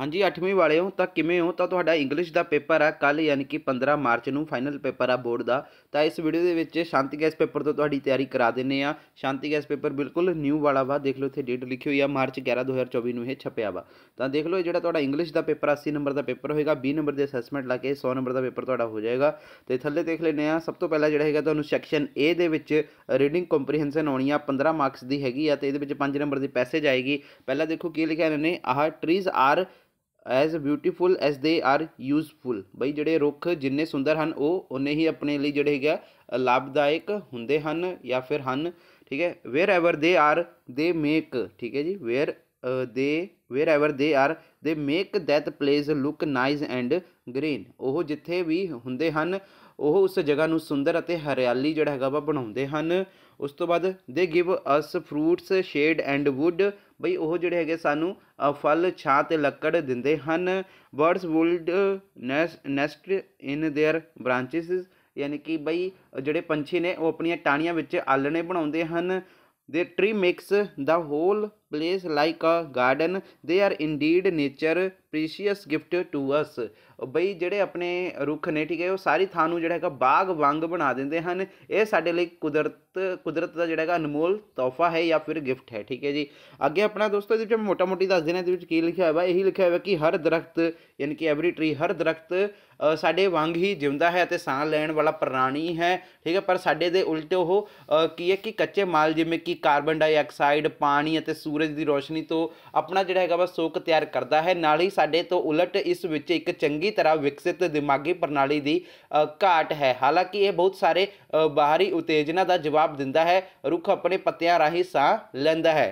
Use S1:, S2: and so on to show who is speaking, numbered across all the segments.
S1: ਹਾਂਜੀ 8ਵੀਂ ਵਾਲਿਓ ਤਾਂ ਕਿਵੇਂ ਹੋ ਤਾਂ ਤੁਹਾਡਾ ਇੰਗਲਿਸ਼ ਦਾ ਪੇਪਰ ਆ ਕੱਲ ਯਾਨੀ ਕਿ 15 ਮਾਰਚ ਨੂੰ ਫਾਈਨਲ ਪੇਪਰ ਆ ਬੋਰਡ ਦਾ ਤਾਂ ਇਸ ਵੀਡੀਓ ਦੇ ਵਿੱਚ ਸ਼ਾਂਤੀ ਗੈਸ ਪੇਪਰ ਤੋਂ ਤੁਹਾਡੀ ਤਿਆਰੀ ਕਰਾ ਦਿੰਨੇ ਆ ਸ਼ਾਂਤੀ ਗੈਸ ਪੇਪਰ ਬਿਲਕੁਲ ਨਿਊ ਵਾਲਾ ਵਾ ਦੇਖ ਲਓ ਇੱਥੇ ਡੇਟ ਲਿਖੀ ਹੋਈ ਆ ਮਾਰਚ 11 2024 ਨੂੰ ਇਹ ਛਪਿਆ ਵਾ ਤਾਂ ਦੇਖ ਲਓ ਜਿਹੜਾ ਤੁਹਾਡਾ ਇੰਗਲਿਸ਼ ਦਾ ਪੇਪਰ 80 ਨੰਬਰ ਦਾ ਪੇਪਰ ਹੋਏਗਾ 20 ਨੰਬਰ ਦੇ ਅਸੈਸਮੈਂਟ ਲਾ ਕੇ 100 ਨੰਬਰ ਦਾ ਪੇਪਰ ਤੁਹਾਡਾ ਹੋ ਜਾਏਗਾ ਤੇ ਥੱਲੇ ਦੇਖ ਲੈਨੇ ਆ ਸਭ ਤੋਂ ਪਹਿਲਾਂ ਜਿਹੜਾ ਹੈਗਾ ਤੁਹਾਨੂੰ ਸੈਕਸ਼ਨ A ਦੇ ਵਿੱਚ ਰੀਡਿੰਗ ਕੰਪਰੀਹੈਂਸ਼ਨ ਆਉਣੀ ਆ 15 ਮਾਰਕਸ ਦੀ ਹੈਗੀ ਆ ਤੇ ਇਹਦੇ ਵਿੱਚ 5 ਨੰਬਰ ਦੀ ਪੈਸੇਜ ਆਏਗੀ ਪਹਿਲਾਂ ਦੇਖੋ ਕੀ ਲਿਖਿਆ ਇਹਨਾਂ ਨੇ ਆਹ trees are as beautiful as they are useful ਬਈ ਜਿਹੜੇ ਰੁੱਖ ਜਿੰਨੇ ਸੁੰਦਰ ਹਨ ਉਹ ਉਨੇ ਹੀ ਆਪਣੇ ਲਈ ਜਿਹੜੇ ਹੈਗਾ ਲਾਭਦਾਇਕ ਹੁੰਦੇ ਹਨ ਜਾਂ ਫਿਰ ਹਨ ਠੀਕ ਹੈ wherever they are they make ਠੀਕ ਹੈ ਜੀ where they wherever they are they make that place look nice and green ਉਹ ਜਿੱਥੇ ਵੀ ਹੁੰਦੇ ਹਨ ਉਹ ਉਸ ਜਗ੍ਹਾ ਨੂੰ ਸੁੰਦਰ ਅਤੇ ਹਰਿਆਲੀ ਜਿਹੜਾ ਹੈਗਾ ਵਾ ਬਣਾਉਂਦੇ ਹਨ ਉਸ ਤੋਂ ਬਾਅਦ they give us fruits shade and wood ਬਈ ਉਹ ਜਿਹੜੇ ਹੈਗੇ ਸਾਨੂੰ ਫਲ ਛਾਂ ਤੇ ਲੱਕੜ ਦਿੰਦੇ ਹਨ birds would nest in their branches ਯਾਨੀ ਕਿ ਬਈ ਜਿਹੜੇ ਪੰਛੀ ਨੇ ਉਹ ਆਪਣੀਆਂ ਟਾਹਣੀਆਂ ਵਿੱਚ ਆਲਣੇ ਬਣਾਉਂਦੇ ਹਨ the tree makes the whole place like a garden they are indeed nature precious gift to us ਬਈ ਜਿਹੜੇ ਆਪਣੇ ਰੁੱਖ ਨੇ ਠੀਕ ਹੈ ਉਹ ਸਾਰੀ ਥਾਂ ਨੂੰ ਜਿਹੜਾ ਹੈਗਾ ਬਾਗ ਵਾਂਗ ਬਣਾ ਦਿੰਦੇ ਹਨ ਇਹ ਸਾਡੇ ਲਈ ਕੁਦਰਤ ਕੁਦਰਤ ਦਾ ਜਿਹੜਾ ਹੈਗਾ ਅਨਮੋਲ ਤੋਹਫਾ ਹੈ ਜਾਂ ਫਿਰ ਗਿਫਟ ਹੈ ਠੀਕ ਹੈ ਜੀ ਅੱਗੇ ਆਪਣਾ ਦੋਸਤੋ ਇਹਦੇ ਵਿੱਚ ਮੋਟਾ ਮੋਟੀ ਦੱਸ ਦੇਣਾ ਇਹਦੇ ਵਿੱਚ ਕੀ ਲਿਖਿਆ ਹੋਇਆ ਇਹੀ ਲਿਖਿਆ ਹੋਇਆ ਕਿ ਹਰ ਦਰਖਤ ਯਾਨੀ ਕਿ ਐਵਰੀ ਟਰੀ ਹਰ ਦਰਖਤ ਸਾਡੇ ਵਾਂਗ ਹੀ ਜਿਉਂਦਾ ਹੈ ਅਤੇ ਸਾਹ ਲੈਣ ਵਾਲਾ ਪ੍ਰਾਣੀ ਹੈ ਠੀਕ ਹੈ ਪਰ ਸਾਡੇ ਦੇ ਉਲਟ ਉਹ ਕੀ ਹੈ ਕਿ ਕੱਚੇ ਮਾਲ ਜਿਵੇਂ ਕਿ ਕਾਰਬਨ ਡਾਈਆਕਸਾਈਡ ਪਾਣੀ ਅਤੇ ਸੂਰਜ ਦੀ ਰੋਸ਼ਨੀ ਤੋਂ ਆਪਣਾ ਜਿਹੜਾ ਹੈਗਾ ਵਾ ਸੋਕ ਤਿਆਰ ਕਰਦਾ ਹੈ ਨਾਲ ਹੀ ਸਾਡੇ ਤੋਂ ਉਲਟ ਇਸ ਵਿੱਚ ਇੱਕ ਚੰਗੀ ਤਰ੍ਹਾਂ ਵਿਕਸਿਤ ਦਿਮਾਗੀ ਪ੍ਰਣਾਲੀ ਦੀ ਘਾਟ ਹੈ ਹਾਲਾਂਕਿ ਇਹ ਬਹੁਤ ਸਾਰੇ ਬਾਹਰੀ ਉਤੇਜਨਾ ਦਾ ਜਵਾਬ ਦਿੰਦਾ ਹੈ ਰੁੱਖ ਆਪਣੇ ਪੱਤਿਆਂ ਰਾਹੀਂ ਸਾਹ ਲੈਂਦਾ ਹੈ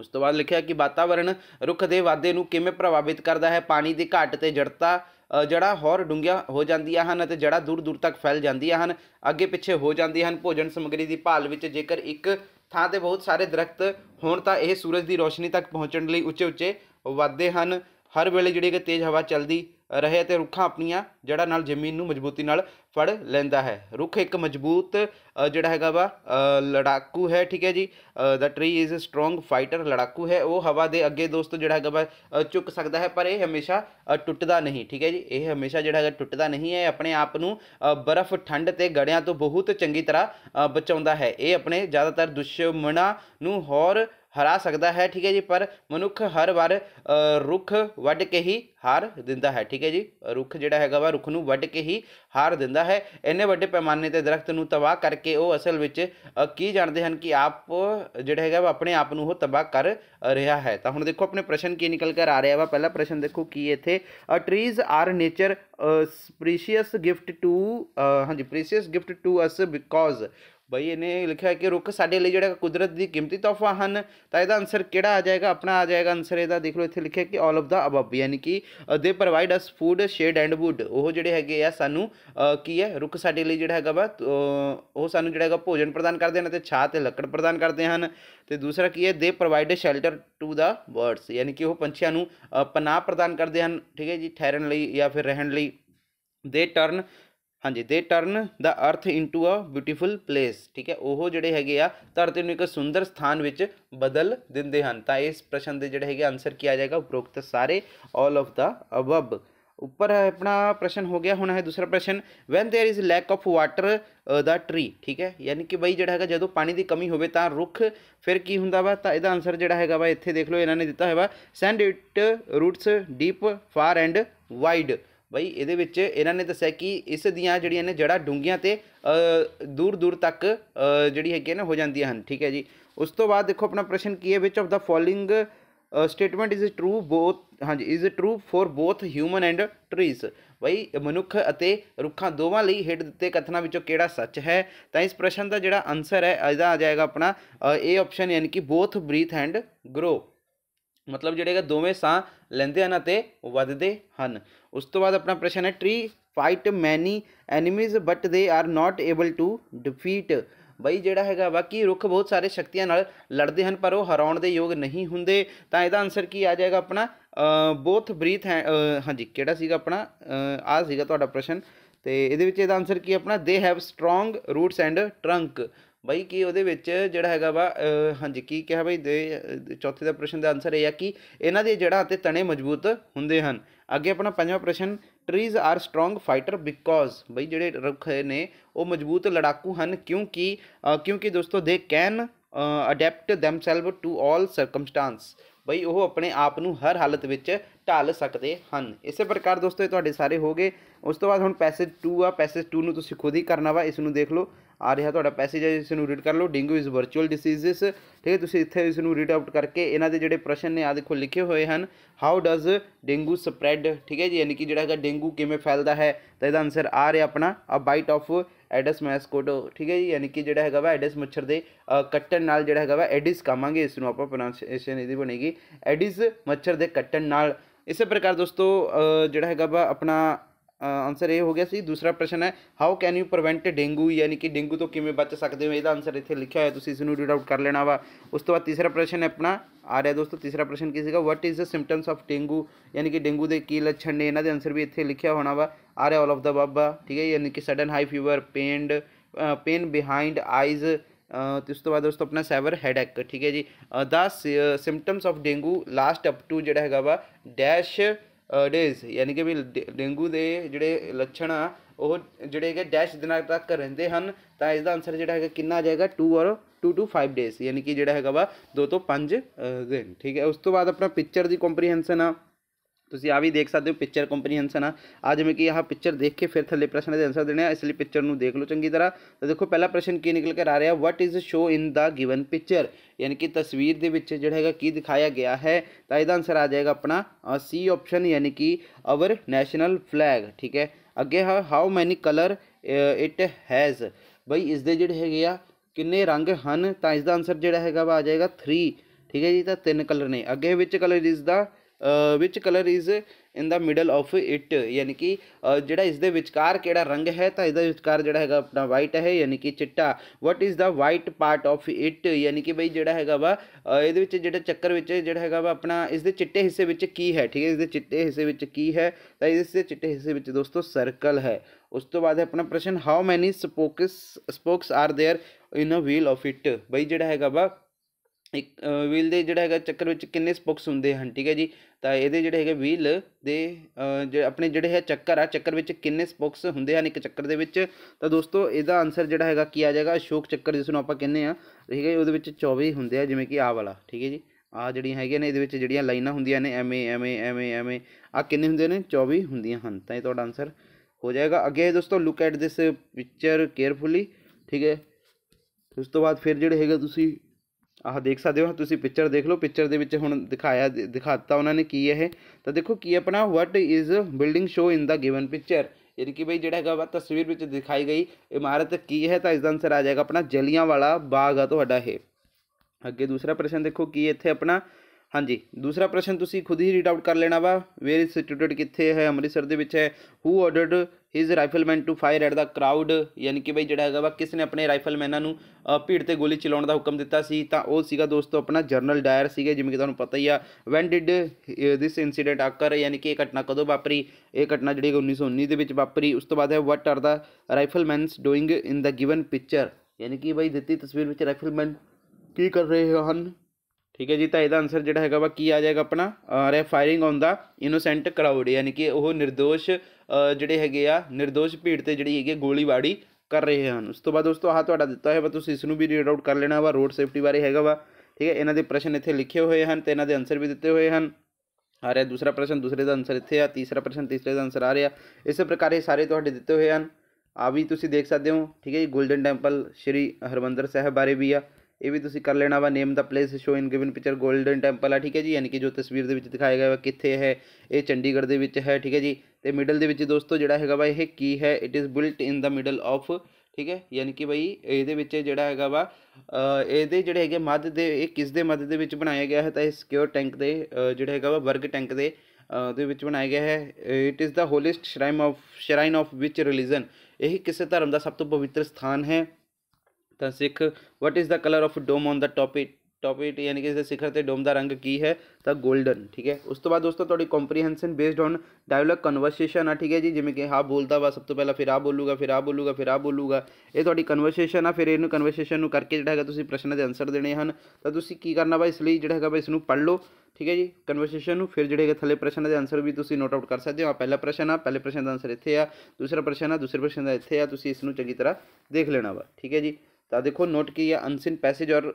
S1: ਉਸ ਤੋਂ ਬਾਅਦ ਲਿਖਿਆ ਕਿ ਵਾਤਾਵਰਣ ਰੁੱਖ ਦੇ ਵਾਧੇ ਨੂੰ ਕਿਵੇਂ ਪ੍ਰਭਾਵਿਤ ਕਰਦਾ ਹੈ ਪਾਣੀ ਦੀ ਘਾਟ ਤੇ ਜੜਤਾ ਜੜਾ ਹੋਰ ਡੂੰਘੀਆਂ ਹੋ ਜਾਂਦੀਆਂ ਹਨ ਅਤੇ ਜੜਾ ਦੂਰ ਦੂਰ ਤੱਕ ਫੈਲ ਜਾਂਦੀਆਂ ਹਨ ਅੱਗੇ ਪਿੱਛੇ ਹੋ ਜਾਂਦੀਆਂ ਹਨ ਭੋਜਨ ਸਮੱਗਰੀ ਦੀ ਭਾਲ ਵਿੱਚ ਜੇਕਰ ਇੱਕ ਥਾਂ ਤੇ ਬਹੁਤ ਸਾਰੇ ਦਰਖਤ ਹੋਣ ਤਾਂ ਇਹ ਸੂਰਜ ਦੀ ਰੋਸ਼ਨੀ ਤੱਕ ਪਹੁੰਚਣ ਲਈ ਉੱਚੇ ਉੱਚੇ ਵੱਧਦੇ ਹਨ ਹਰ ਵੇਲੇ ਜਿਹੜੀ ਕਿ ਤੇਜ਼ ਹਵਾ ਚੱਲਦੀ ਰਹੇ ਤੇ ਰੁੱਖਾਂ ਆਪਣੀਆਂ ਜੜ੍ਹਾਂ ਨਾਲ ਜ਼ਮੀਨ ਨੂੰ ਮਜ਼ਬੂਤੀ ਨਾਲ ਫੜ ਲੈਂਦਾ ਹੈ ਰੁੱਖ ਇੱਕ ਮਜ਼ਬੂਤ ਜਿਹੜਾ ਹੈਗਾ ਵਾ ਲੜਾਕੂ ਹੈ ਠੀਕ ਹੈ ਜੀ the tree is a strong fighter ਲੜਾਕੂ ਹੈ ਉਹ ਹਵਾ ਦੇ ਅੱਗੇ ਦੋਸਤੋ ਜਿਹੜਾ ਹੈਗਾ ਵਾ ਝੁੱਕ ਸਕਦਾ ਹੈ ਪਰ ਇਹ ਹਮੇਸ਼ਾ ਟੁੱਟਦਾ ਨਹੀਂ ਠੀਕ ਹੈ ਜੀ ਇਹ ਹਮੇਸ਼ਾ ਜਿਹੜਾ ਹੈਗਾ ਟੁੱਟਦਾ ਨਹੀਂ ਹੈ ਆਪਣੇ ਆਪ ਨੂੰ ਬਰਫ਼ ਠੰਡ ਤੇ ਗੜਿਆਂ ਤੋਂ ਬਹੁਤ ਚੰਗੀ ਤਰ੍ਹਾਂ ਬਚਾਉਂਦਾ ਹੈ ਇਹ ਆਪਣੇ ਜ਼ਿਆਦਾਤਰ ਦੁਸ਼ਮਣਾਂ ਨੂੰ ਹੋਰ हरा सकता है ठीक है जी पर मनुख हर बार रुख वड के ही हार दिता है ठीक है जी रुख जोड़ा है वह रुख में के ही हार दिता है इन्ने व्डे पैमाने के दरख्त को तबाह करके वो असल में की जानते हैं कि आप जो है वह अपने आप को तबाह कर रहा है तो हम देखो अपने प्रश्न की निकल कर आ रहा वा पहला प्रश्न देखो कि इतने trees are nature precious gift to हाँ जी precious gift to us because ਬਈ ਇਹਨੇ ਲਿਖਿਆ ਕਿ ਰੁੱਖ ਸਾਡੇ ਲਈ ਜਿਹੜਾ ਕੁਦਰਤ ਦੀ ਕੀਮਤੀ ਤੋਹਫਾ ਹਨ ਤਾਂ ਇਹਦਾ ਆਨਸਰ ਕਿਹੜਾ ਆ ਜਾਏਗਾ ਆਪਣਾ ਆ ਜਾਏਗਾ ਆਨਸਰ ਇਹਦਾ ਦੇਖ ਲਓ ਇੱਥੇ ਲਿਖਿਆ ਕਿ ਆਲ ਆਫ ਦਾ ਅਬਵ ਯਾਨੀ ਕਿ they provide us food shade and wood ਉਹ ਜਿਹੜੇ ਹੈਗੇ ਆ ਸਾਨੂੰ ਕੀ ਹੈ ਰੁੱਖ ਸਾਡੇ ਲਈ ਜਿਹੜਾ ਹੈਗਾ ਵਾ ਉਹ ਸਾਨੂੰ ਜਿਹੜਾ ਹੈਗਾ ਭੋਜਨ ਪ੍ਰਦਾਨ ਕਰਦੇ ਹਨ ਤੇ ਛਾਂ ਤੇ ਲੱਕੜ ਪ੍ਰਦਾਨ ਕਰਦੇ ਹਨ ਤੇ ਦੂਸਰਾ ਕੀ ਹੈ they provide shelter to the birds ਯਾਨੀ ਕਿ ਉਹ ਪੰਛੀਆਂ ਨੂੰ ਪਨਾਹ ਪ੍ਰਦਾਨ ਕਰਦੇ ਹਨ ਠੀਕ ਹੈ ਜੀ ਠਹਿਰਨ ਲਈ ਜਾਂ ਫਿਰ ਰਹਿਣ ਲਈ ਦੇ ਟਰਨ हाँ जी they turn the earth into a beautiful place ठीक है वह जोड़े है धरती एक सुंदर स्थान में बदल देंगे तो इस प्रश्न के जोड़े है आंसर की आ जाएगा उपरोक्त सारे ऑल ऑफ द अबब उपर है अपना प्रश्न हो गया हूँ है दूसरा प्रश्न when there is lack of water the tree ठीक है यानी कि बई जो है जो पानी की कमी हो रुख फिर की होंगे वा तो यह आंसर जोड़ा है वा इतने देख लो इन्होंने दिता है वा send it roots deep far and wide ਬਈ ਇਹਦੇ ਵਿੱਚ ਇਹਨਾਂ ਨੇ ਦੱਸਿਆ ਕਿ ਇਸ ਦੀਆਂ ਜਿਹੜੀਆਂ ਨੇ ਜੜਾ ਡੂੰਗੀਆਂ ਤੇ ਦੂਰ ਦੂਰ ਤੱਕ ਜਿਹੜੀ ਹੈਗੀ ਨਾ ਹੋ ਜਾਂਦੀਆਂ ਹਨ ਠੀਕ ਹੈ ਜੀ ਉਸ ਤੋਂ ਬਾਅਦ ਦੇਖੋ ਆਪਣਾ ਪ੍ਰਸ਼ਨ ਕੀ ਹੈ which of the following statement is true both ਹਾਂਜੀ is true for both human and trees ਬਈ ਮਨੁੱਖ ਅਤੇ ਰੁੱਖਾਂ ਦੋਵਾਂ ਲਈ ਹੇਠ ਦਿੱਤੇ ਕਥਨਾਂ ਵਿੱਚੋਂ ਕਿਹੜਾ ਸੱਚ ਹੈ ਤਾਂ ਇਸ ਪ੍ਰਸ਼ਨ ਦਾ ਜਿਹੜਾ ਆਨਸਰ ਹੈ ਇਹਦਾ ਆ ਜਾਏਗਾ ਆਪਣਾ ਏ ਆਪਸ਼ਨ ਯਾਨੀ ਕਿ ਬੋਥ ਬਰੀਥ ਐਂਡ ਗਰੋ ਮਤਲਬ ਜਿਹੜੇ ਹੈਗਾ ਦੋਵੇਂ ਸਾਹ ਲੈਂਦੇ ਹਨ ਅਤੇ ਵੱਧਦੇ ਹਨ ਉਸ ਤੋਂ ਬਾਅਦ ਆਪਣਾ ਪ੍ਰਸ਼ਨ ਹੈ tree fight many enemies but they are not able to defeat ਬਈ ਜਿਹੜਾ ਹੈਗਾ ਬਾਕੀ ਰੁੱਖ ਬਹੁਤ ਸਾਰੇ ਸ਼ਕਤੀਆਂ ਨਾਲ ਲੜਦੇ ਹਨ ਪਰ ਉਹ ਹਰਾਉਣ ਦੇ ਯੋਗ ਨਹੀਂ ਹੁੰਦੇ ਤਾਂ ਇਹਦਾ ਆਨਸਰ ਕੀ ਆ ਜਾਏਗਾ ਆਪਣਾ ਬੋਥ ਬਰੀਥ ਹਾਂਜੀ ਕਿਹੜਾ ਸੀਗਾ ਆਪਣਾ ਆ ਸੀਗਾ ਤੁਹਾਡਾ ਪ੍ਰਸ਼ਨ ਤੇ ਇਹਦੇ ਵਿੱਚ ਇਹਦਾ ਆਨਸਰ ਕੀ ਆਪਣਾ they have strong roots and trunk ਬਾਈ ਕੀ ਉਹਦੇ ਵਿੱਚ ਜਿਹੜਾ ਹੈਗਾ ਵਾ ਹਾਂਜੀ ਕੀ ਕਿਹਾ ਬਾਈ ਦੇ ਚੌਥੇ ਦਾ ਪ੍ਰਸ਼ਨ ਦਾ ਆਨਸਰ ਇਹ ਆ ਕਿ ਇਹਨਾਂ ਦੇ ਜੜਾਂ ਅਤੇ ਤਣੇ ਮਜ਼ਬੂਤ ਹੁੰਦੇ ਹਨ ਅੱਗੇ ਆਪਣਾ ਪੰਜਵਾਂ ਪ੍ਰਸ਼ਨ trees are strong fighter because ਬਈ ਜਿਹੜੇ ਰੁੱਖ ਨੇ ਉਹ ਮਜ਼ਬੂਤ ਲੜਾਕੂ ਹਨ ਕਿਉਂਕਿ ਕਿਉਂਕਿ ਦੋਸਤੋ they can adapt themselves to all circumstances ਬਈ ਉਹ ਆਪਣੇ ਆਪ ਨੂੰ ਹਰ ਹਾਲਤ ਵਿੱਚ ਢਾਲ ਸਕਦੇ ਹਨ ਇਸੇ ਪ੍ਰਕਾਰ ਦੋਸਤੋ ਇਹ ਤੁਹਾਡੇ ਸਾਰੇ ਹੋਗੇ ਉਸ ਤੋਂ ਬਾਅਦ ਹੁਣ ਪੈਸੇਜ 2 ਆ ਪੈਸੇਜ 2 ਨੂੰ ਤੁਸੀਂ ਖੁਦ ਹੀ ਕਰਨਾ ਵਾ ਇਸ ਨੂੰ ਦੇਖ ਲਓ ਆ ਰਿਹਾ ਤੁਹਾਡਾ ਪੈਸੇਜ ਹੈ ਇਸ ਨੂੰ ਰੀਡ ਕਰ ਲਓ ਡੇਂਗੂ ਇਜ਼ ਵਰਚੁਅਲ ਡਿਸੀਜ਼ਸ ਠੀਕ ਹੈ ਤੁਸੀਂ ਇੱਥੇ ਇਸ ਨੂੰ ਰੀਡ ਆਊਟ ਕਰਕੇ ਇਹਨਾਂ ਦੇ ਜਿਹੜੇ ਪ੍ਰਸ਼ਨ ਨੇ ਆ ਦੇਖੋ ਲਿਖੇ ਹੋਏ ਹਨ ਹਾਊ ਡਜ਼ ਡੇਂਗੂ ਸਪਰੈਡ ਠੀਕ ਹੈ ਜੀ ਯਾਨੀ ਕਿ ਜਿਹੜਾ ਹੈਗਾ ਡੇਂਗੂ ਕਿਵੇਂ ਫੈਲਦਾ ਹੈ ਤਾਂ ਇਹਦਾ ਆਨਸਰ ਆ ਰਿਹਾ ਆਪਣਾ a bite of Aedes mosquito ਠੀਕ ਹੈ ਜੀ ਯਾਨੀ ਕਿ ਜਿਹੜਾ ਹੈਗਾ ਵਾ ਐਡਸ ਮੱਛਰ ਦੇ ਕੱਟਣ ਨਾਲ ਜਿਹੜਾ ਹੈਗਾ ਵਾ ਐਡਿਸ ਕਾਵਾਂਗੇ ਇਸ ਨੂੰ ਆਪਾਂ ਪ੍ਰੋਨਾਂਸੀਏਸ਼ਨ ਇਹਦੀ ਬਣੇਗੀ ਐਡਿਸ ਮੱਛਰ ਦੇ ਕੱਟਣ ਨਾਲ ਇਸੇ ਪ੍ਰਕਾਰ ਦੋਸਤੋ ਜਿਹੜਾ ਹੈਗਾ ਵਾ ਆਪਣਾ आंसर ये हो गया सी दूसरा प्रश्न है how can you prevent dengue यानी कि डेंगू तो किमें बच सकते हो यदा आंसर इतने लिखा हुआ है इसमें रीड आउट कर लेना वा उस तो बाद तीसरा प्रश्न है अपना आ रहा है दोस्तों तीसरा प्रश्न किसी का what is the symptoms of dengue यानी कि डेंगू के की लक्षण ने इन्हें आंसर भी इतने लिखा होना वा आ रहा ऑल ऑफ द बाबा ठीक है यानी कि sudden high fever pained pain behind eyes उस तो बाद दोस्तों अपना सैवर हैड ठीक है जी the symptoms of dengue last up to जोड़ा है वा डैश डेज यानी कि भी डेंगू के जोड़े लक्षण आ जोड़े है डैश दिन तक रेंगे हैं तो इसका आंसर जो है कि जाएगा टू और टू टू फाइव डेज यानी कि जोड़ा है वा दो तो पाँच दिन ठीक है उस तो बाद अपना पिक्चर की कॉम्प्रीहेंशन आ तुम आ भी देख सकते हो पिक्चर कंपनीहेंसन आ अज मैं कि आह पिक्चर देख के फिर थले प्रश्न के आंसर देने इसलिए पिक्चर में देख लो चंकी तरह तो देखो पहला प्रश्न की निकल कर आ रहा what is show in the given picture यानी कि तस्वीर के जोड़ा है दिखाया गया है तो यह आंसर आ जाएगा अपना सी ऑप्शन यानी कि अवर नैशनल फ्लैग ठीक है अगे हा how many colour it has बई इस जोड़े है किन्ने रंग हैं तो इसका आंसर जोड़ा है आ जाएगा थ्री ठीक है जी तो तीन कलर ने अगे विच कलर इज़ का which colour is in the middle of it यानी कि जोड़ा इसके विचकार कि रंग है तो यदा विचकार जोड़ा है अपना वाइट है यानी कि चिट्टा what is the white part of it यानी कि बई जोड़ा है वा ये जो चक्कर जोड़ा है वा अपना इस चिट्टे हिस्से की है ठीक है इसके चिट्टे हिस्से की है तो इस चिट्टे हिस्से दोस्तों सर्कल है उस तो बाद अपना प्रश्न how many spokes spokes are there in a wheel of it बई जो है वा ਇੱਕ ਵੀਲ ਦੇ ਜਿਹੜਾ ਹੈਗਾ ਚੱਕਰ ਵਿੱਚ ਕਿੰਨੇ ਸਪੋਕਸ ਹੁੰਦੇ ਹਨ ਠੀਕ ਹੈ ਜੀ ਤਾਂ ਇਹਦੇ ਜਿਹੜੇ ਹੈਗੇ ਵੀਲ ਦੇ ਜਿਹੜੇ ਆਪਣੇ ਜਿਹੜੇ ਹੈ ਚੱਕਰ ਆ ਚੱਕਰ ਵਿੱਚ ਕਿੰਨੇ ਸਪੋਕਸ ਹੁੰਦੇ ਹਨ ਇੱਕ ਚੱਕਰ ਦੇ ਵਿੱਚ ਤਾਂ ਦੋਸਤੋ ਇਹਦਾ ਆਨਸਰ ਜਿਹੜਾ ਹੈਗਾ ਕੀ ਆ ਜਾਏਗਾ ਅਸ਼ੋਕ ਚੱਕਰ ਜਿਸ ਨੂੰ ਆਪਾਂ ਕਹਿੰਦੇ ਆ ਠੀਕ ਹੈ ਉਹਦੇ ਵਿੱਚ 24 ਹੁੰਦੇ ਆ ਜਿਵੇਂ ਕਿ ਆ ਵਾਲਾ ਠੀਕ ਹੈ ਜੀ ਆ ਜਿਹੜੀਆਂ ਹੈਗੀਆਂ ਨੇ ਇਹਦੇ ਵਿੱਚ ਜਿਹੜੀਆਂ ਲਾਈਨਾਂ ਹੁੰਦੀਆਂ ਨੇ ਐਵੇਂ ਐਵੇਂ ਐਵੇਂ ਐਵੇਂ ਆ ਕਿੰਨੇ ਹੁੰਦੇ ਨੇ 24 ਹੁੰਦੀਆਂ ਹਨ ਤਾਂ ਇਹ ਤੁਹਾਡਾ ਆਨਸਰ ਹੋ ਜਾਏਗਾ ਅੱਗੇ ਦੋਸਤੋ look at this picture carefully ਠੀਕ ਹੈ ਉਸ ਤੋਂ ਬਾਅਦ ਫਿਰ ਜਿਹੜੇ ਹੈਗਾ ਤੁਸੀਂ ਆਹ ਦੇਖ ਸਕਦੇ ਹੋ ਤੁਸੀਂ ਪਿਕਚਰ ਦੇਖ ਲਓ ਪਿਕਚਰ ਦੇ ਵਿੱਚ ਹੁਣ ਦਿਖਾਇਆ ਦਿਖਾਤਾ ਉਹਨਾਂ ਨੇ ਕੀ ਹੈ ਤਾਂ ਦੇਖੋ ਕੀ ਆਪਣਾ what is building show in the given picture ਯਾਨੀ ਕਿ ਬਈ ਜਿਹੜਾ ਹੈਗਾ ਵਾ ਤਸਵੀਰ ਵਿੱਚ ਦਿਖਾਈ ਗਈ ਇਮਾਰਤ ਕੀ ਹੈ ਤਾਂ ਇਸ ਦਾ ਆਨਸਰ ਆ ਜਾਏਗਾ ਆਪਣਾ ਜਲੀਆਂ ਵਾਲਾ ਬਾਗ ਆ ਤੁਹਾਡਾ ਇਹ ਅੱਗੇ ਦੂਸਰਾ ਪ੍ਰਸ਼ਨ ਦੇਖੋ ਕੀ ਇੱਥੇ ਆਪਣਾ ਹਾਂਜੀ ਦੂਸਰਾ ਪ੍ਰਸ਼ਨ ਤੁਸੀਂ ਖੁਦ ਹੀ ਰੀਡ ਆਊਟ ਕਰ ਲੈਣਾ ਵਾ ਵੇਅਰ ਇਜ਼ ਸਿਚੁਏਟਡ ਕਿੱਥੇ ਹੈ ਅੰਮ੍ਰਿਤਸਰ ਦੇ ਵਿੱਚ ਹੈ who ordered his rifleman to fire at the crowd ਯਾਨੀ ਕਿ ਬਈ ਜਿਹੜਾ ਹੈਗਾ ਵਾ ਕਿਸ ਨੇ ਆਪਣੇ ਰਾਈਫਲਮੈਨਾਂ ਨੂੰ ਭੀੜ ਤੇ ਗੋਲੀ ਚਲਾਉਣ ਦਾ ਹੁਕਮ ਦਿੱਤਾ ਸੀ ਤਾਂ ਉਹ ਸੀਗਾ ਦੋਸਤੋ ਆਪਣਾ ਜਰਨਲ ਡਾਇਰ ਸੀਗੇ ਜਿਵੇਂ ਕਿ ਤੁਹਾਨੂੰ ਪਤਾ ਹੀ ਆ when did this incident occur ਯਾਨੀ ਕਿ ਇਹ ਘਟਨਾ ਕਦੋਂ ਵਾਪਰੀ ਇਹ ਘਟਨਾ ਜਿਹੜੀ 1919 ਦੇ ਵਿੱਚ ਵਾਪਰੀ ਉਸ ਤੋਂ ਬਾਅਦ ਹੈ what are the riflemans doing in the given picture ਯਾਨੀ ਕਿ ਬਈ ਦਿੱਤੀ ਤਸਵੀਰ ਵਿੱਚ ਰਾਈਫਲਮੈਨ ਕੀ ਕਰ ਰਹੇ ਹਨ ਠੀਕ ਹੈ ਜੀ ਤਾਂ ਇਹਦਾ ਆਨਸਰ ਜਿਹੜਾ ਹੈਗਾ ਵਾ ਕੀ ਆ ਜਾਏਗਾ ਆਪਣਾ are firing on the innocent crowd ਯਾਨੀ ਕਿ ਉਹ ਨਿਰਦੋਸ਼ ਜਿਹੜੇ ਹੈਗੇ ਆ ਨਿਰਦੋਸ਼ ਭੀੜ ਤੇ ਜਿਹੜੀ ਹੈਗੀ ਗੋਲੀਬਾੜੀ ਕਰ ਰਹੇ ਹਨ ਉਸ ਤੋਂ ਬਾਅਦ ਦੋਸਤੋ ਆਹ ਤੁਹਾਡਾ ਦਿੱਤਾ ਹੈ ਵਾ ਤੁਸੀਂ ਇਸ ਨੂੰ ਵੀ ਰੀਡ ਆਊਟ ਕਰ ਲੈਣਾ ਵਾ ਰੋਡ ਸੇਫਟੀ ਬਾਰੇ ਹੈਗਾ ਵਾ ਠੀਕ ਹੈ ਇਹਨਾਂ ਦੇ ਪ੍ਰਸ਼ਨ ਇੱਥੇ ਲਿਖੇ ਹੋਏ ਹਨ ਤੇ ਇਹਨਾਂ ਦੇ ਆਨਸਰ ਵੀ ਦਿੱਤੇ ਹੋਏ ਹਨ ਆ ਰਿਹਾ ਦੂਸਰਾ ਪ੍ਰਸ਼ਨ ਦੂਸਰੇ ਦਾ ਆਨਸਰ ਇੱਥੇ ਆ ਤੀਸਰਾ ਪ੍ਰਸ਼ਨ ਤੀਸਰੇ ਦਾ ਆਨਸਰ ਆ ਰਿਹਾ ਇਸੇ ਪ੍ਰਕਾਰ ਇਹ ਸਾਰੇ ਤੁਹਾਡੇ ਦਿੱਤੇ ਹੋਏ ਹਨ ਆ ਵੀ ਤੁਸੀਂ ਦੇਖ ਸਕਦੇ ਹੋ ਠੀਕ ਹੈ ਜੀ ਗੋਲਡਨ ਟੈਂਪਲ ਸ਼੍ਰੀ ਹਰਮੰਦਰ ਸਾਹਿਬ ਬਾਰੇ ਵੀ ਆ यह भी तुम्हें कर लेना वा name the place show in given picture golden temple है ठीक है जी यानी कि जो तस्वीर के दिखाया गया वा कि है यह चंडीगढ़ के है ठीक है जी तो मिडल दोस्तों जोड़ा है वा यह की है it is built in the middle of ठीक है यानी कि भाई ये जोड़ा है वा ये जोड़े है मध्य किस मध्य बनाया गया है तो यह सिक्योर टैंक के जोड़े है वा वर्ग टैंक के बनाया गया है it is the holiest shrine of shrine of which religion यही किस धर्म का सब तो पवित्र स्थान है the Sikh what is the colour of dome on the top it top it यानी कि शिखर ते डोम द रंग की है द गोल्डन ठीक है ਉਸ ਤੋਂ ਬਾਅਦ ਦੋਸਤੋ ਤੁਹਾਡੀ comprehension based on dialogue conversation ਆ ਠੀਕ ਹੈ ਜੀ ਜਿਵੇਂ ਕਿ ਹਾਂ ਬੋਲਦਾ ਵਾ ਸਭ ਤੋਂ ਪਹਿਲਾਂ ਫਿਰ ਆ ਬੋਲੂਗਾ ਫਿਰ ਆ ਬੋਲੂਗਾ ਫਿਰ ਆ ਬੋਲੂਗਾ ਇਹ ਤੁਹਾਡੀ ਕਨਵਰਸੇਸ਼ਨ ਆ ਫਿਰ ਇਹਨੂੰ ਕਨਵਰਸੇਸ਼ਨ ਨੂੰ ਕਰਕੇ ਜਿਹੜਾ ਹੈਗਾ ਤੁਸੀਂ ਪ੍ਰਸ਼ਨ ਦੇ ਆਨਸਰ ਦੇਣੇ ਹਨ ਤਾਂ ਤੁਸੀਂ ਕੀ ਕਰਨਾ ਵਾ ਇਸ ਲਈ ਜਿਹੜਾ ਹੈਗਾ ਵਾ ਇਸ ਨੂੰ ਪੜ੍ਹ ਲਓ ਠੀਕ ਹੈ ਜੀ ਕਨਵਰਸੇਸ਼ਨ ਨੂੰ ਫਿਰ ਜਿਹੜੇ ਹੈਗੇ ਥੱਲੇ ਪ੍ਰਸ਼ਨ ਦੇ ਆਨਸਰ ਵੀ ਤੁਸੀਂ ਨੋਟ ਆਊਟ ਕਰ ਸਕਦੇ ਹੋ ਆ ਪਹਿਲਾ ਪ੍ਰਸ਼ਨ ਆ ਪਹਿਲੇ ਪ੍ਰਸ਼ਨ ਦਾ ਆਨਸਰ ਇੱਥੇ ਆ ਦੂਸਰਾ ਪ੍ਰਸ਼ਨ ਆ ਦੂਸਰੇ ਪ੍ਰਸ਼ਨ ਦਾ ਇੱਥੇ ਆ ਤੁਸੀਂ ਇਸ ਨੂੰ ਚੰਗੀ ਤਰ੍ਹਾਂ ਦੇਖ ਲੈਣਾ ਵਾ ਠੀਕ ਹੈ ਜੀ तो देखो नोट की अनसिन पैसेज और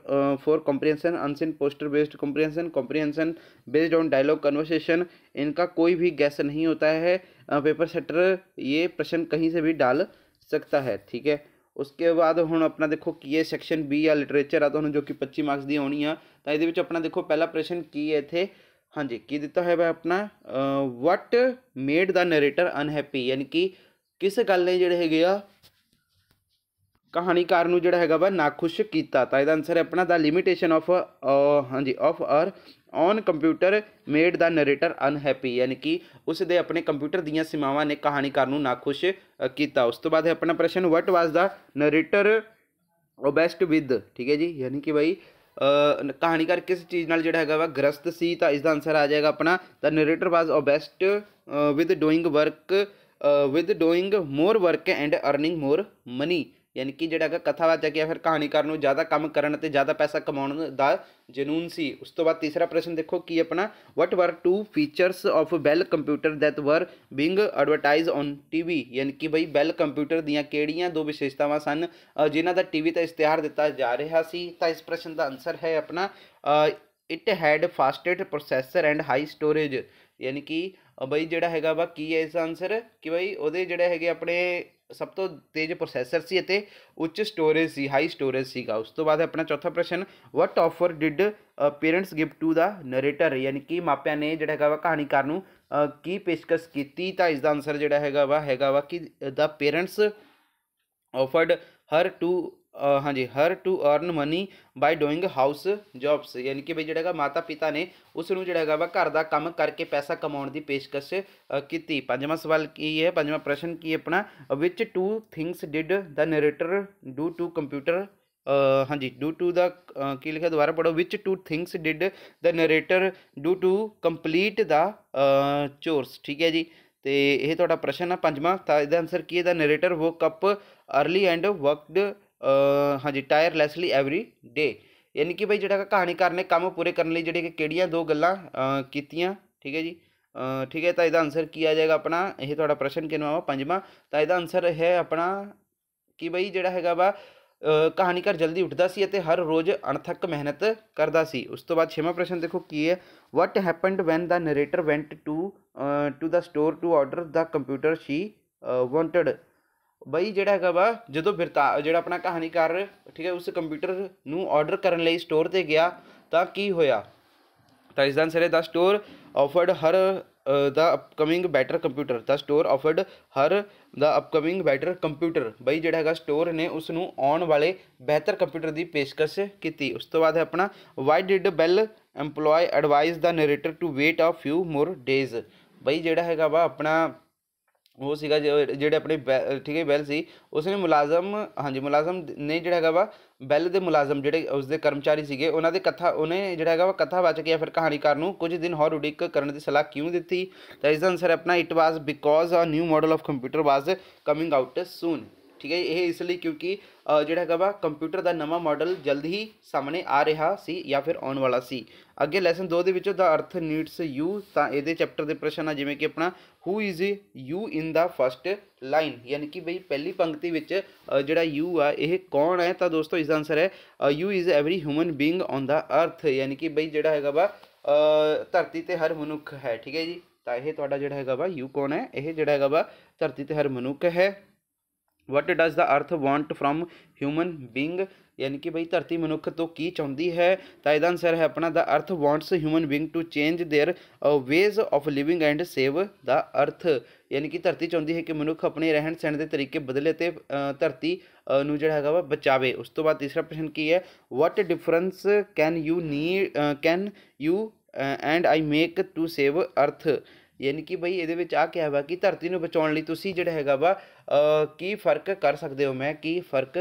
S1: for comprehension unseen poster based comprehension comprehension based on dialogue conversation इनका कोई भी गैस नहीं होता है पेपर सेटर ये प्रश्न कहीं से भी डाल सकता है ठीक है उसके बाद हम अपना देखो कि ये सैक्शन बी या लिटरेचर आता हूँ जो कि पच्ची मार्क्स दी होनी है तो ये अपना देखो पहला प्रश्न की है थे हाँ जी की दिता है वह अपना what made the narrator unhappy यानी कि किस गल ने जोड़े है ਕਹਾਣੀਕਾਰ ਨੂੰ ਜਿਹੜਾ ਹੈਗਾ ਵਾ ਨਾਖੁਸ਼ ਕੀਤਾ ਤਾਂ ਇਹਦਾ ਆਨਸਰ ਹੈ ਆਪਣਾ ਦਾ ਲਿਮਿਟੇਸ਼ਨ ਆਫ ਹਾਂਜੀ of her own computer made the narrator unhappy ਯਾਨੀ ਕਿ ਉਸ ਦੇ ਆਪਣੇ ਕੰਪਿਊਟਰ ਦੀਆਂ ਸੀਮਾਵਾਂ ਨੇ ਕਹਾਣੀਕਾਰ ਨੂੰ ਨਾਖੁਸ਼ ਕੀਤਾ ਉਸ ਤੋਂ ਬਾਅਦ ਹੈ ਆਪਣਾ ਪ੍ਰਸ਼ਨ what was the narrator best with ਠੀਕ ਹੈ ਜੀ ਯਾਨੀ ਕਿ ਭਾਈ ਕਹਾਣੀਕਾਰ ਕਿਸ ਚੀਜ਼ ਨਾਲ ਜਿਹੜਾ ਹੈਗਾ ਵਾ ਗ੍ਰਸਤ ਸੀ ਤਾਂ ਇਸ ਦਾ ਆਨਸਰ ਆ ਜਾਏਗਾ ਆਪਣਾ the narrator was best with doing work with doing more work and earning more money ਯਾਨੀ ਕਿ ਜਿਹੜਾ ਹੈਗਾ ਕਥਾਵਾਚਕ ਜਾਂ ਫਿਰ ਕਹਾਣੀਕਾਰ ਨੂੰ ਜ਼ਿਆਦਾ ਕੰਮ ਕਰਨ ਅਤੇ ਜ਼ਿਆਦਾ ਪੈਸਾ ਕਮਾਉਣ ਦਾ ਜਨੂਨ ਸੀ ਉਸ ਤੋਂ ਬਾਅਦ ਤੀਸਰਾ ਪ੍ਰਸ਼ਨ ਦੇਖੋ ਕੀ ਆਪਣਾ what were two features of bell computer that were being advertised on TV ਯਾਨੀ ਕਿ ਭਈ ਬੈਲ ਕੰਪਿਊਟਰ ਦੀਆਂ ਕਿਹੜੀਆਂ ਦੋ ਵਿਸ਼ੇਸ਼ਤਾਵਾਂ ਸਨ ਜਿਨ੍ਹਾਂ ਦਾ ਟੀਵੀ ਤੇ ਇਸ਼ਤਿਹਾਰ ਦਿੱਤਾ ਜਾ ਰਿਹਾ ਸੀ ਤਾਂ ਇਸ ਪ੍ਰਸ਼ਨ ਦਾ ਆਨਸਰ ਹੈ ਆਪਣਾ it had fastest processor and high storage ਯਾਨੀ ਕਿ ਭਈ ਜਿਹੜਾ ਹੈਗਾ ਵਾ ਕੀ ਹੈ ਇਸ ਆਨਸਰ ਕਿ ਭਈ ਉਹਦੇ ਜਿਹੜੇ ਹੈਗੇ ਆਪਣੇ ਸਭ ਤੋਂ ਤੇਜ਼ ਪ੍ਰੋਸੈਸਰ ਸੀ ਅਤੇ ਉੱਚ ਸਟੋਰੇਜ ਸੀ ਹਾਈ ਸਟੋਰੇਜ ਸੀਗਾ ਉਸ ਤੋਂ ਬਾਅਦ ਆਪਣਾ ਚੌਥਾ ਪ੍ਰਸ਼ਨ what offer did parents give to the narrator ਯਾਨੀ ਕਿ ਮਾਪਿਆਂ ਨੇ ਜਿਹੜਾ ਹੈਗਾ ਵਾ ਕਹਾਣੀਕਾਰ ਨੂੰ ਕੀ ਪੇਸ਼ਕਸ਼ ਕੀਤੀ ਤਾਂ ਇਸ ਦਾ ਆਨਸਰ ਜਿਹੜਾ ਹੈਗਾ ਵਾ ਹੈਗਾ ਵਾ ਕਿ the parents offered her to ਹਾਂਜੀ her to earn money by doing house jobs ਯਾਨੀ ਕਿ ਬਈ ਜਿਹੜਾ ਹੈਗਾ ਮਾਤਾ ਪਿਤਾ ਨੇ ਉਸ ਨੂੰ ਜਿਹੜਾ ਹੈਗਾ ਵਾ ਘਰ ਦਾ ਕੰਮ ਕਰਕੇ ਪੈਸਾ ਕਮਾਉਣ ਦੀ ਪੇਸ਼ਕਸ਼ ਕੀਤੀ ਪੰਜਵਾਂ ਸਵਾਲ ਕੀ ਹੈ ਪੰਜਵਾਂ ਪ੍ਰਸ਼ਨ ਕੀ ਹੈ ਆਪਣਾ which two things did the narrator do to computer ਹਾਂਜੀ ਡੂ ਟੂ ਦਾ ਕੀ ਲਿਖਿਆ ਦੁਬਾਰਾ ਪੜੋ which two things did the narrator do to complete the chores ਠੀਕ ਹੈ ਜੀ ਤੇ ਇਹ ਤੁਹਾਡਾ ਪ੍ਰਸ਼ਨ ਆ ਪੰਜਵਾਂ ਤਾਂ ਇਹਦਾ ਆਨਸਰ ਕੀ ਹੈ the narrator woke up early and worked हाँ जी टायरलैसली एवरी डे यानी कि भाई जोड़ा कहानीकार ने कम पूरे करने जी कि दो गल् ठीक है जी ठीक है तो यदा आंसर की आ जाएगा अपना यह थोड़ा प्रश्न किनवा वा पंजा तो यदा आंसर है अपना कि बई जो है वा कहानीकार जल्दी उठता स हर रोज़ अणथक मेहनत करता स उस तो बाद छेवें प्रश्न देखो की है what happened when the narrator went to to the store to order the computer she wanted ਬਈ ਜਿਹੜਾ ਹੈਗਾ ਵਾ ਜਦੋਂ ਬਿਰਤਾ ਜਿਹੜਾ ਆਪਣਾ ਕਹਾਣੀਕਾਰ ਠੀਕ ਹੈ ਉਸ ਕੰਪਿਊਟਰ ਨੂੰ ਆਰਡਰ ਕਰਨ ਲਈ ਸਟੋਰ ਤੇ ਗਿਆ ਤਾਂ ਕੀ ਹੋਇਆ ਤਾਂ ਇਸ ਦਾ ਅਨਸਰ ਹੈ the store offered her the upcoming better computer the store offered her the upcoming better computer ਬਈ ਜਿਹੜਾ ਹੈਗਾ ਸਟੋਰ ਨੇ ਉਸ ਨੂੰ ਆਉਣ ਵਾਲੇ ਬਿਹਤਰ ਕੰਪਿਊਟਰ ਦੀ ਪੇਸ਼ਕਸ਼ ਕੀਤੀ ਉਸ ਤੋਂ ਬਾਅਦ ਹੈ ਆਪਣਾ why did bell EMPLOYE advise the narrator to wait a few more days ਬਈ ਜਿਹੜਾ ਹੈਗਾ ਵਾ ਆਪਣਾ ਉਹ ਸੀਗਾ ਜਿਹੜੇ ਆਪਣੇ ਠੀਕ ਹੈ ਬੈਲ ਸੀ ਉਸਨੇ ਮੁਲਾਜ਼ਮ ਹਾਂਜੀ ਮੁਲਾਜ਼ਮ ਨੇ ਜਿਹੜਾ ਹੈਗਾ ਵਾ ਬੈਲ ਦੇ ਮੁਲਾਜ਼ਮ ਜਿਹੜੇ ਉਸਦੇ ਕਰਮਚਾਰੀ ਸੀਗੇ ਉਹਨਾਂ ਦੇ ਕਥਾ ਉਹਨੇ ਜਿਹੜਾ ਹੈਗਾ ਵਾ ਕਥਾਵਾਚਕ ਜਾਂ ਫਿਰ ਕਹਾਣੀਕਾਰ ਨੂੰ ਕੁਝ ਦਿਨ ਹੋਰ ਉਡੀਕ ਕਰਨ ਦੀ ਸਲਾਹ ਕਿਉਂ ਦਿੱਤੀ ਤਾਂ ਇਸ ਦਾ ਅਨਸਰ ਆਪਣਾ it was because a new model of computer was coming out soon ਠੀਕ ਹੈ ਇਹ ਇਸ ਲਈ ਕਿਉਂਕਿ ਜਿਹੜਾ ਹੈਗਾ ਵਾ ਕੰਪਿਊਟਰ ਦਾ ਨਵਾਂ ਮਾਡਲ ਜਲਦ ਹੀ ਸਾਹਮਣੇ ਆ ਰਿਹਾ ਸੀ ਜਾਂ ਫਿਰ ਆਉਣ ਵਾਲਾ ਸੀ ਅੱਗੇ ਲੈਸਨ 2 ਦੇ ਵਿੱਚ ਦਾ ਅਰਥ ਨੀਡਸ ਯੂ ਤਾਂ ਇਹਦੇ ਚੈਪਟਰ ਦੇ ਪ੍ਰਸ਼ਨ ਆ ਜਿਵੇਂ ਕਿ ਆਪਣਾ who is you in the first line ਯਾਨੀ ਕਿ ਬਈ ਪਹਿਲੀ ਪੰਕਤੀ ਵਿੱਚ ਜਿਹੜਾ ਯੂ ਆ ਇਹ ਕੌਣ ਹੈ ਤਾਂ ਦੋਸਤੋ ਇਸ ਦਾ ਆਨਸਰ ਹੈ you is every human being on the earth ਯਾਨੀ ਕਿ ਬਈ ਜਿਹੜਾ ਹੈਗਾ ਵਾ ਧਰਤੀ ਤੇ ਹਰ ਮਨੁੱਖ ਹੈ ਠੀਕ ਹੈ ਜੀ ਤਾਂ ਇਹ ਤੁਹਾਡਾ ਜਿਹੜਾ ਹੈਗਾ ਵਾ ਯੂ ਕੌਣ ਹੈ ਇਹ ਜਿਹੜਾ ਹੈਗਾ ਵਾ ਧਰਤੀ ਤੇ ਹਰ ਮਨੁੱਖ ਹੈ ਵਟ ਡਜ਼ ਦਾ ਅਰਥ ਵਾਂਟ ਫਰਮ ਹਿਊਮਨ ਬੀਇੰਗ ਯਾਨੀ ਕਿ ਬਈ ਧਰਤੀ ਮਨੁੱਖ ਤੋਂ ਕੀ ਚਾਹੁੰਦੀ ਹੈ ਤਾਂ ਇਹਦਾ ਆਨਸਰ ਹੈ ਆਪਣਾ the earth wants human being to change their ways of living and save the earth ਯਾਨੀ ਕਿ ਧਰਤੀ ਚਾਹੁੰਦੀ ਹੈ ਕਿ ਮਨੁੱਖ ਆਪਣੇ ਰਹਿਣ ਸਹਿਣ ਦੇ ਤਰੀਕੇ ਬਦਲੇ ਤੇ ਧਰਤੀ ਨੂੰ ਜਿਹੜਾ ਹੈਗਾ ਵਾ ਬਚਾਵੇ ਉਸ ਤੋਂ ਬਾਅਦ ਤੀਸਰਾ ਪ੍ਰਸ਼ਨ ਕੀ ਹੈ what difference can you need can you and I make to save earth ਯਾਨੀ ਕਿ ਭਈ ਇਹਦੇ ਵਿੱਚ ਆ ਕਿਹਾ ਵਾ ਕਿ ਧਰਤੀ ਨੂੰ ਬਚਾਉਣ ਲਈ ਤੁਸੀਂ ਜਿਹੜਾ ਹੈਗਾ ਵਾ ਕੀ ਫਰਕ ਕਰ ਸਕਦੇ ਹੋ ਮੈਂ ਕੀ ਫਰਕ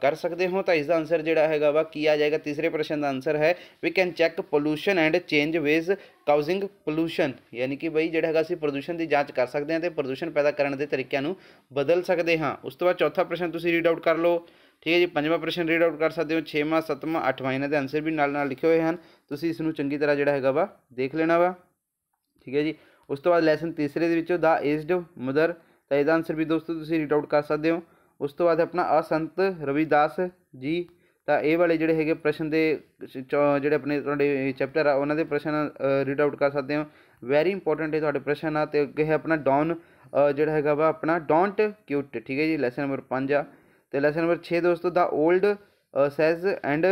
S1: ਕਰ ਸਕਦੇ ਹਾਂ ਤਾਂ ਇਸ ਦਾ ਆਨਸਰ ਜਿਹੜਾ ਹੈਗਾ ਵਾ ਕੀ ਆ ਜਾਏਗਾ ਤੀਸਰੇ ਪ੍ਰਸ਼ਨ ਦਾ ਆਨਸਰ ਹੈ we can check pollution and change ways causing pollution ਯਾਨੀ ਕਿ ਭਈ ਜਿਹੜਾ ਹੈਗਾ ਅਸੀਂ ਪ੍ਰਦੂਸ਼ਣ ਦੀ ਜਾਂਚ ਕਰ ਸਕਦੇ ਹਾਂ ਤੇ ਪ੍ਰਦੂਸ਼ਣ ਪੈਦਾ ਕਰਨ ਦੇ ਤਰੀਕਿਆਂ ਨੂੰ ਬਦਲ ਸਕਦੇ ਹਾਂ ਉਸ ਤੋਂ ਬਾਅਦ ਚੌਥਾ ਪ੍ਰਸ਼ਨ ਤੁਸੀਂ ਰੀਡ ਆਊਟ ਕਰ ਲਓ ਠੀਕ ਹੈ ਜੀ ਪੰਜਵਾਂ ਪ੍ਰਸ਼ਨ ਰੀਡ ਆਊਟ ਕਰ ਸਕਦੇ ਹੋ 6ਵਾਂ 7ਵਾਂ 8ਵਾਂ ਇਹਨਾਂ ਦੇ ਆਨਸਰ ਵੀ ਨਾਲ ਨਾਲ ਲਿਖੇ ਹੋਏ ਹਨ ਤੁਸੀਂ ਇਸ ਨੂੰ ਚੰਗੀ ਤਰ੍ਹਾਂ ਜਿਹੜਾ ਹੈਗਾ ਵਾ ਦੇਖ ਲੈਣਾ ਵਾ ਠੀਕ ਹੈ ਜੀ ਉਸ ਤੋਂ ਬਾਅਦ ਲੈਸਨ ਤੀਸਰੇ ਦੇ ਵਿੱਚੋਂ ਦਾ ਏਜਡ ਮਦਰ ਤਾਂ ਇਹਦਾ ਆਨਸਰ ਵੀ ਦੋਸਤੋ ਤੁਸੀਂ ਰੀਡ ਆਊਟ ਕਰ ਸਕਦੇ ਹੋ ਉਸ ਤੋਂ ਬਾਅਦ ਆਪਣਾ ਅਸੰਤ ਰਵਿਦਾਸ ਜੀ ਤਾਂ ਇਹ ਵਾਲੇ ਜਿਹੜੇ ਹੈਗੇ ਪ੍ਰਸ਼ਨ ਦੇ ਜਿਹੜੇ ਆਪਣੇ ਤੁਹਾਡੇ ਚੈਪਟਰ ਆ ਉਹਨਾਂ ਦੇ ਪ੍ਰਸ਼ਨ ਰੀਡ ਆਊਟ ਕਰ ਸਕਦੇ ਹੋ ਵੈਰੀ ਇੰਪੋਰਟੈਂਟ ਹੈ ਤੁਹਾਡੇ ਪ੍ਰਸ਼ਨ ਆ ਤੇ ਅੱਗੇ ਹੈ ਆਪਣਾ ਡਾਊਨ ਜਿਹੜਾ ਹੈਗਾ ਵਾ ਆਪਣਾ ਡੋਂਟ ਕਿਊਟ ਠੀਕ ਹੈ ਜੀ ਲੈਸਨ ਨੰਬਰ 5 ਆ ਤੇ ਲੈਸਨ ਨੰਬਰ 6 ਦੋਸਤੋ the old sage and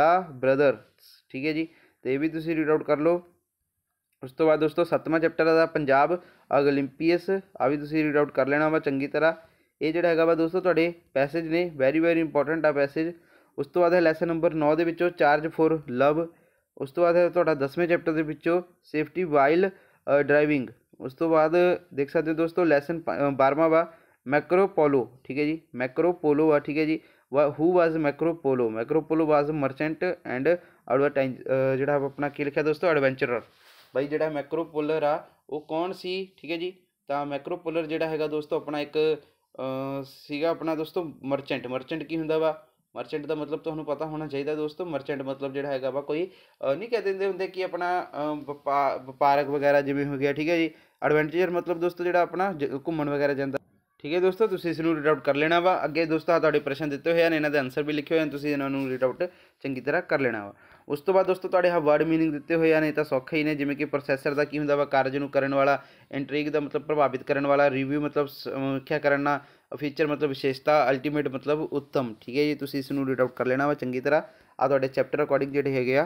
S1: the brothers ਠੀਕ ਹੈ ਜੀ ਤੇ ਇਹ ਵੀ ਤੁਸੀਂ ਰੀਡ ਆਊਟ ਕਰ ਲਓ ਉਸ ਤੋਂ ਬਾਅਦ ਦੋਸਤੋ ਸੱਤਵਾਂ ਚੈਪਟਰ ਦਾ ਪੰਜਾਬ ਓਲੰਪੀਅਸ ਆ ਵੀ ਤੁਸੀਂ ਰੀਡ ਆਊਟ ਕਰ ਲੈਣਾ ਵਾ ਚੰਗੀ ਤਰ੍ਹਾਂ ਇਹ ਜਿਹੜਾ ਹੈਗਾ ਵਾ ਦੋਸਤੋ ਤੁਹਾਡੇ ਪੈਸੇਜ ਨੇ ਵੈਰੀ ਵੈਰੀ ਇੰਪੋਰਟੈਂਟ ਆ ਪੈਸੇਜ ਉਸ ਤੋਂ ਬਾਅਦ ਹੈ ਲੈਸਨ ਨੰਬਰ 9 ਦੇ ਵਿੱਚੋਂ ਚਾਰਜ ਫॉर ਲਵ ਉਸ ਤੋਂ ਬਾਅਦ ਹੈ ਤੁਹਾਡਾ 10ਵੇਂ ਚੈਪਟਰ ਦੇ ਵਿੱਚੋਂ ਸੇਫਟੀ ਵਾਈਲ ਡਰਾਈਵਿੰਗ ਉਸ ਤੋਂ ਬਾਅਦ ਦੇਖ ਸਕਦੇ ਹੋ ਦੋਸਤੋ ਲੈਸਨ 12ਵਾਂ ਵਾ ਮੈਕਰੋ ਪੋਲੋ ਠੀਕ ਹੈ ਜੀ ਮੈਕਰੋ ਪੋਲੋ ਆ ਠੀਕ ਹੈ ਜੀ ਹੂ ਵਾਜ਼ Macro polo Macro polo was merchant and advertise ਜਿਹੜਾ ਆਪਣਾ ਕੀ ਲਿਖਿਆ ਦੋਸਤੋ ਐਡਵੈਂਚਰਰ ਬਾਈ ਜਿਹੜਾ ਮੈਕਰੋਪੋਲਰ ਆ ਉਹ ਕੌਣ ਸੀ ਠੀਕ ਹੈ ਜੀ ਤਾਂ ਮੈਕਰੋਪੋਲਰ ਜਿਹੜਾ ਹੈਗਾ ਦੋਸਤੋ ਆਪਣਾ ਇੱਕ ਸੀਗਾ ਆਪਣਾ ਦੋਸਤੋ ਮਰਚੈਂਟ ਮਰਚੈਂਟ ਕੀ ਹੁੰਦਾ ਵਾ ਮਰਚੈਂਟ ਦਾ ਮਤਲਬ ਤੁਹਾਨੂੰ ਪਤਾ ਹੋਣਾ ਚਾਹੀਦਾ ਦੋਸਤੋ ਮਰਚੈਂਟ ਮਤਲਬ ਜਿਹੜਾ ਹੈਗਾ ਵਾ ਕੋਈ ਨਹੀਂ ਕਹਿ ਦਿੰਦੇ ਹੁੰਦੇ ਕਿ ਆਪਣਾ ਵਪਾਰਕ ਵਗੈਰਾ ਜਿਵੇਂ ਹੋ ਗਿਆ ਠੀਕ ਹੈ ਜੀ ਐਡਵੈਂਚਰ ਮਤਲਬ ਦੋਸਤੋ ਜਿਹੜਾ ਆਪਣਾ ਘੁੰਮਣ ਵਗੈਰਾ ਜਾਂਦਾ ਠੀਕ ਹੈ ਦੋਸਤੋ ਤੁਸੀਂ ਇਸ ਨੂੰ ਰੀਡ ਆਊਟ ਕਰ ਲੈਣਾ ਵਾ ਅੱਗੇ ਦੋਸਤੋ ਤੁਹਾਡੇ ਪ੍ਰਸ਼ਨ ਦਿੱਤੇ ਹੋਏ ਹਨ ਇਹਨਾਂ ਦੇ ਆਨਸਰ ਵੀ ਲਿਖੇ ਹੋਏ ਹਨ ਤੁਸੀਂ ਇਹਨਾਂ ਨੂੰ ਰੀਡ ਆਊਟ ਚੰਗੀ ਤਰ੍ਹਾਂ ਕਰ ਲੈਣਾ ਵਾ उस तो बाद दोस्तों तेजे हाँ वर्ड मीनिंग दिते हुए हैं तो सौखे ही ने जिमें कि प्रोसैसर का की होंगे वा कार्यजन करने वाला एंट्रीक का मतलब प्रभावित करने वाला रिव्यू मतलब समीक्षा करना फीचर मतलब विशेषता अल्टीमेट मतलब उत्तम ठीक है जी तुम इसमें रीड आउट कर लेना वा चंकी तरह आज चैप्टर अकॉर्डिंग जोड़े है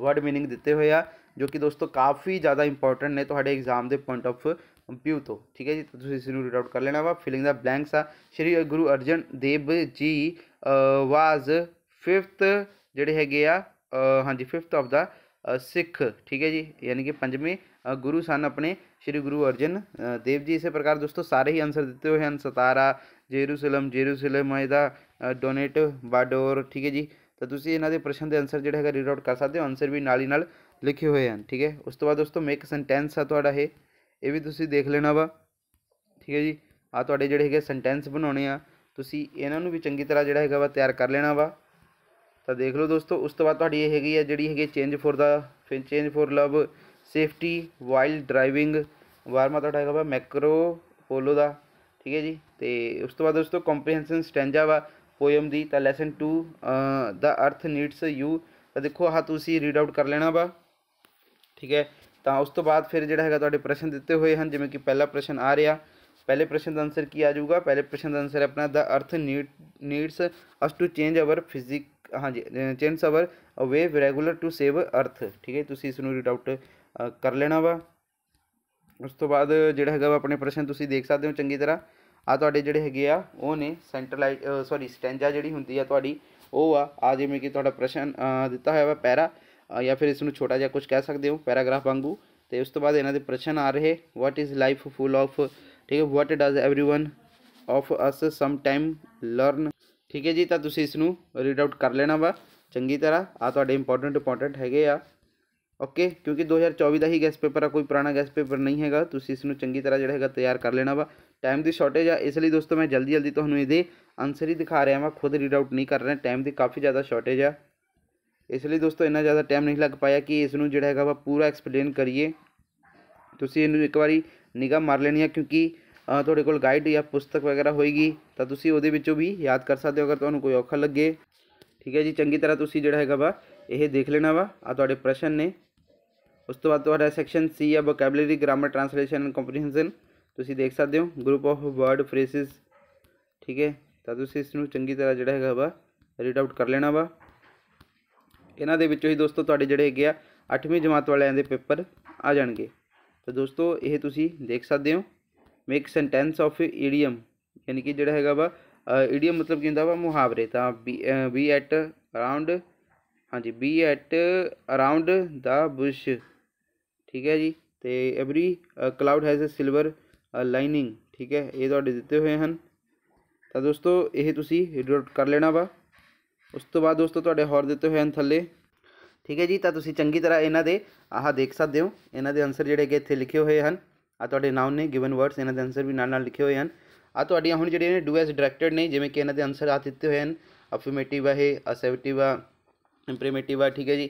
S1: वर्ड मीनिंग दिते हुए जो कि दोस्तों काफ़ी ज़्यादा इंपोर्टेंट ने तोड़े एग्जाम के पॉइंट ऑफ व्यू तो ठीक है जी तो इसमें रीड आउट कर लेना वा फीलिंग का बलैंक्स आ श्री गुरु अर्जन देव जी वाज फिफ्थ जोड़े है हाँ जी फिफ्थ ऑफ द सिख ठीक है जी यानी कि पंजवें गुरु सन अपने श्री गुरु अर्जन देव जी इसी प्रकार दोस्तों सारे ही आंसर देते हुए हैं सतारा ਜੇਰੂਸਲਮ ਜੇਰੂਸਲਮ ਇਹਦਾ ਡੋਨੇਟ ਬਾਡੋਰ ਠੀਕ ਹੈ ਜੀ ਤਾਂ ਤੁਸੀਂ ਇਹਨਾਂ ਦੇ ਪ੍ਰਸ਼ਨ ਦੇ ਆਨਸਰ ਜਿਹੜਾ ਹੈਗਾ ਰੀਡ ਆਊਟ ਕਰ ਸਕਦੇ ਹੋ ਆਨਸਰ ਵੀ ਨਾਲ ਹੀ ਨਾਲ ਲਿਖੇ ਹੋਏ ਹਨ ਠੀਕ ਹੈ ਉਸ ਤੋਂ ਬਾਅਦ ਦੋਸਤੋ ਮੇਕ ਸੈਂਟੈਂਸ ਆ ਤੁਹਾਡਾ ਇਹ ਇਹ ਵੀ ਤੁਸੀਂ ਦੇਖ ਲੈਣਾ ਵਾ ਠੀਕ ਹੈ ਜੀ ਆ ਤੁਹਾਡੇ ਜਿਹੜੇ ਹੈਗੇ ਸੈਂਟੈਂਸ ਬਣਾਉਣੇ ਆ ਤੁਸੀਂ ਇਹਨਾਂ ਨੂੰ ਵੀ ਚੰਗੀ ਤਰ੍ਹਾਂ ਜਿਹੜਾ ਹੈਗਾ ਵਾ ਤਿਆਰ ਕਰ ਲੈਣਾ ਵਾ ਤਾਂ ਦੇਖ ਲਓ ਦੋਸਤੋ ਉਸ ਤੋਂ ਬਾਅਦ ਤੁਹਾਡੀ ਇਹ ਹੈਗੀ ਹੈ ਜਿਹੜੀ ਹੈਗੀ ਚੇਂਜ ਫੋਰ ਦਾ ਫਿਰ change for love safety while driving ਵਾਰਮਾ ਤੁਹਾਡਾ ਹੈਗਾ ਵਾ ਮੈਕਰੋ ਪੋਲੋ ਦਾ ਠੀਕ ਹੈ ਜੀ ਤੇ ਉਸ ਤੋਂ ਬਾਅਦ ਦੋਸਤੋ ਕੰਪਰੀਹੈਂਸ਼ਨ ਸਟੈਂਜਾ ਵਾ ਪੋਇਮ ਦੀ ਤਾਂ ਲੈਸਨ 2 ਦਾ ਅਰਥ ਨੀਡਸ ਯੂ ਤਾਂ ਦੇਖੋ ਆਹ ਤੁਸੀਂ ਰੀਡ ਆਊਟ ਕਰ ਲੈਣਾ ਵਾ ਠੀਕ ਹੈ ਤਾਂ ਉਸ ਤੋਂ ਬਾਅਦ ਫਿਰ ਜਿਹੜਾ ਹੈਗਾ ਤੁਹਾਡੇ ਪ੍ਰਸ਼ਨ ਦਿੱਤੇ ਹੋਏ ਹਨ ਜਿਵੇਂ ਕਿ ਪਹਿਲਾ ਪ੍ਰਸ਼ਨ ਆ ਰਿਹਾ पहले प्रश्न आंसर किया जाऊंगा पहले प्रश्न आंसर अपना the earth need needs us to change our physique हाँ जी change our way regular to save earth ठीक है ਤੁਸੀਂ ਇਸ ਨੂੰ ਰੀਡ ਆਊਟ ਕਰ ਲੈਣਾ ਵਾ ਉਸ ਤੋਂ ਬਾਅਦ ਜਿਹੜਾ ਹੈਗਾ ਵਾ ਆਪਣੇ ਪ੍ਰਸ਼ਨ ਤੁਸੀਂ ਦੇਖ ਸਕਦੇ ਹੋ ਚੰਗੀ ਤਰ੍ਹਾਂ ਆ ਤੁਹਾਡੇ ਜਿਹੜੇ ਹੈਗੇ ਆ ਉਹ ਨੇ ਸੈਂਟਰਲਾਈਜ਼ ਸੌਰੀ ਸਟੈਂਜਾ ਜਿਹੜੀ ਹੁੰਦੀ ਆ ਤੁਹਾਡੀ ਉਹ ਆ ਆ ਜਿਵੇਂ ਕਿ ਤੁਹਾਡਾ ਪ੍ਰਸ਼ਨ ਦਿੱਤਾ ਹੋਇਆ ਵਾ ਪੈਰਾ ਜਾਂ ਫਿਰ ਇਸ ਨੂੰ ਛੋਟਾ ਜਿਹਾ ਕੁਝ ਕਹਿ ਸਕਦੇ ਹੋ ਪੈਰਾਗ੍ਰਾਫ ਵਾਂਗੂ ਤੇ ਉਸ ਤੋਂ ਬਾਅਦ ਇਹਨਾਂ ਦੇ ਪ੍ਰਸ਼ਨ ਆ ਰਹੇ what is life full of ਠੀਕ ਹੈ what does everyone of us some time learn ਠੀਕ ਹੈ ਜੀ ਤਾਂ ਤੁਸੀਂ ਇਸ ਨੂੰ ਰੀਡ ਆਊਟ ਕਰ ਲੈਣਾ ਵਾ ਚੰਗੀ ਤਰ੍ਹਾਂ ਆ ਤੁਹਾਡੇ ਇੰਪੋਰਟੈਂਟ ਇੰਪੋਰਟੈਂਟ ਹੈਗੇ ਆ ਓਕੇ ਕਿਉਂਕਿ 2024 ਦਾ ਹੀ ਗੈਸ ਪੇਪਰ ਆ ਕੋਈ ਪੁਰਾਣਾ ਗੈਸ ਪੇਪਰ ਨਹੀਂ ਹੈਗਾ ਤੁਸੀਂ ਇਸ ਨੂੰ ਚੰਗੀ ਤਰ੍ਹਾਂ ਜਿਹੜਾ ਹੈਗਾ ਤਿਆਰ ਕਰ ਲੈਣਾ ਵਾ ਟਾਈਮ ਦੀ ਸ਼ਾਰਟੇਜ ਆ ਇਸ ਲਈ ਦੋਸਤੋ ਮੈਂ ਜਲਦੀ ਜਲਦੀ ਤੁਹਾਨੂੰ ਇਹਦੇ ਆਨਸਰ ਹੀ ਦਿਖਾ ਰਿਹਾ ਹਾਂ ਖੁਦ ਰੀਡ ਆਊਟ ਨਹੀਂ ਕਰ ਰਿਹਾ ਟਾਈਮ ਦੀ ਕਾਫੀ ਜ਼ਿਆਦਾ ਸ਼ਾਰਟੇਜ ਆ ਇਸ ਲਈ ਦੋਸਤੋ ਇੰਨਾ ਜ਼ਿਆਦਾ ਟਾਈਮ ਨਹੀਂ ਲੱਗ ਪਾਇਆ ਕਿ ਇਸ ਨੂੰ ਜਿਹੜਾ ਹੈਗਾ ਵਾ ਪੂਰਾ ਐਕਸਪਲੇਨ ਕਰੀਏ ਤੁਸੀਂ ਇਹਨੂੰ ਇੱਕ ਵਾਰੀ ਨਿਗਾਹ ਮਾਰ ਲੈਣੀ ਹੈ ਕਿਉਂਕਿ ਤੁਹਾਡੇ ਕੋਲ ਗਾਈਡ ਜਾਂ ਪੁਸਤਕ ਵਗੈਰਾ ਹੋਏਗੀ ਤਾਂ ਤੁਸੀਂ ਉਹਦੇ ਵਿੱਚੋਂ ਵੀ ਯਾਦ ਕਰ ਸਕਦੇ ਹੋ ਅਗਰ ਤੁਹਾਨੂੰ ਕੋਈ ਔਖਾ ਲੱਗੇ ਠੀਕ ਹੈ ਜੀ ਚੰਗੀ ਤਰ੍ਹਾਂ ਤੁਸੀਂ ਜਿਹੜਾ ਹੈਗਾ ਵਾ ਇਹ ਦੇਖ ਲੈਣਾ ਵਾ ਆ ਤੁਹਾਡੇ ਪ੍ਰਸ਼ਨ ਨੇ ਉਸ ਤੋਂ ਬਾਅਦ ਤੁਹਾਡਾ ਸੈਕਸ਼ਨ ਸੀ ਆ vocabulary grammar translation and comprehension ਤੁਸੀਂ ਦੇਖ ਸਕਦੇ ਹੋ ਗਰੁੱਪ ਆਫ ਵਰਡ ਫਰੇਸਿਸ ਠੀਕ ਹੈ ਤਾਂ ਤੁਸੀਂ ਇਸ ਨੂੰ ਚੰਗੀ ਤਰ੍ਹਾਂ ਜਿਹੜਾ ਹੈਗਾ ਵਾ ਰੀਡ ਆਊਟ ਕਰ ਲੈਣਾ ਵਾ ਇਹਨਾਂ ਦੇ ਵਿੱਚੋਂ ਹੀ ਦੋਸਤੋ ਤੁਹਾਡੇ ਜਿਹੜੇ ਹੈਗੇ ਆ 8ਵੀਂ ਜਮਾਤ ਵਾਲਿਆਂ ਦੇ ਪੇਪਰ ਆ ਜਾਣਗੇ तो दोस्तों यह तुम देख सकते हो मेक सेंटेंस ऑफ ईडियम यानी कि जोड़ा है वा ईडीएम मतलब कि वा मुहावरे तो बी बी एट अराउंड हाँ जी beat around the bush ठीक है जी तो every cloud has a silver lining ठीक है ये तो दिते हुए हैं तो दोस्तों यह तुम्हें कर लेना वा उस तो बाद दोस्तों तो होर दते हुए हैं थले ਠੀਕ ਹੈ ਜੀ ਤਾਂ ਤੁਸੀਂ ਚੰਗੀ ਤਰ੍ਹਾਂ ਇਹਨਾਂ ਦੇ ਆਹ ਦੇਖ ਸਕਦੇ ਹੋ ਇਹਨਾਂ ਦੇ ਆਨਸਰ ਜਿਹੜੇ ਕਿ ਇੱਥੇ ਲਿਖੇ ਹੋਏ ਹਨ ਆ ਤੁਹਾਡੇ ਨਾਮ ਨੇ ਗਿਵਨ ਵਰਡਸ ਇਹਨਾਂ ਦੇ ਆਨਸਰ ਵੀ ਨਾਲ ਨਾਲ ਲਿਖੇ ਹੋਏ ਹਨ ਆ ਤੁਹਾਡੀਆਂ ਹੁਣ ਜਿਹੜੀਆਂ ਨੇ ਡੂ ਐਸ ਡਾਇਰੈਕਟਡ ਨੇ ਜਿਵੇਂ ਕਿ ਇਹਨਾਂ ਦੇ ਆਨਸਰ ਆ ਦਿੱਤੇ ਹੋਏ ਹਨ ਅਫਰਮੇਟਿਵ ਹੈ ਅਸੈਵਟਿਵ ਆ ਇੰਪਰੀਮੇਟਿਵ ਆ ਠੀਕ ਹੈ ਜੀ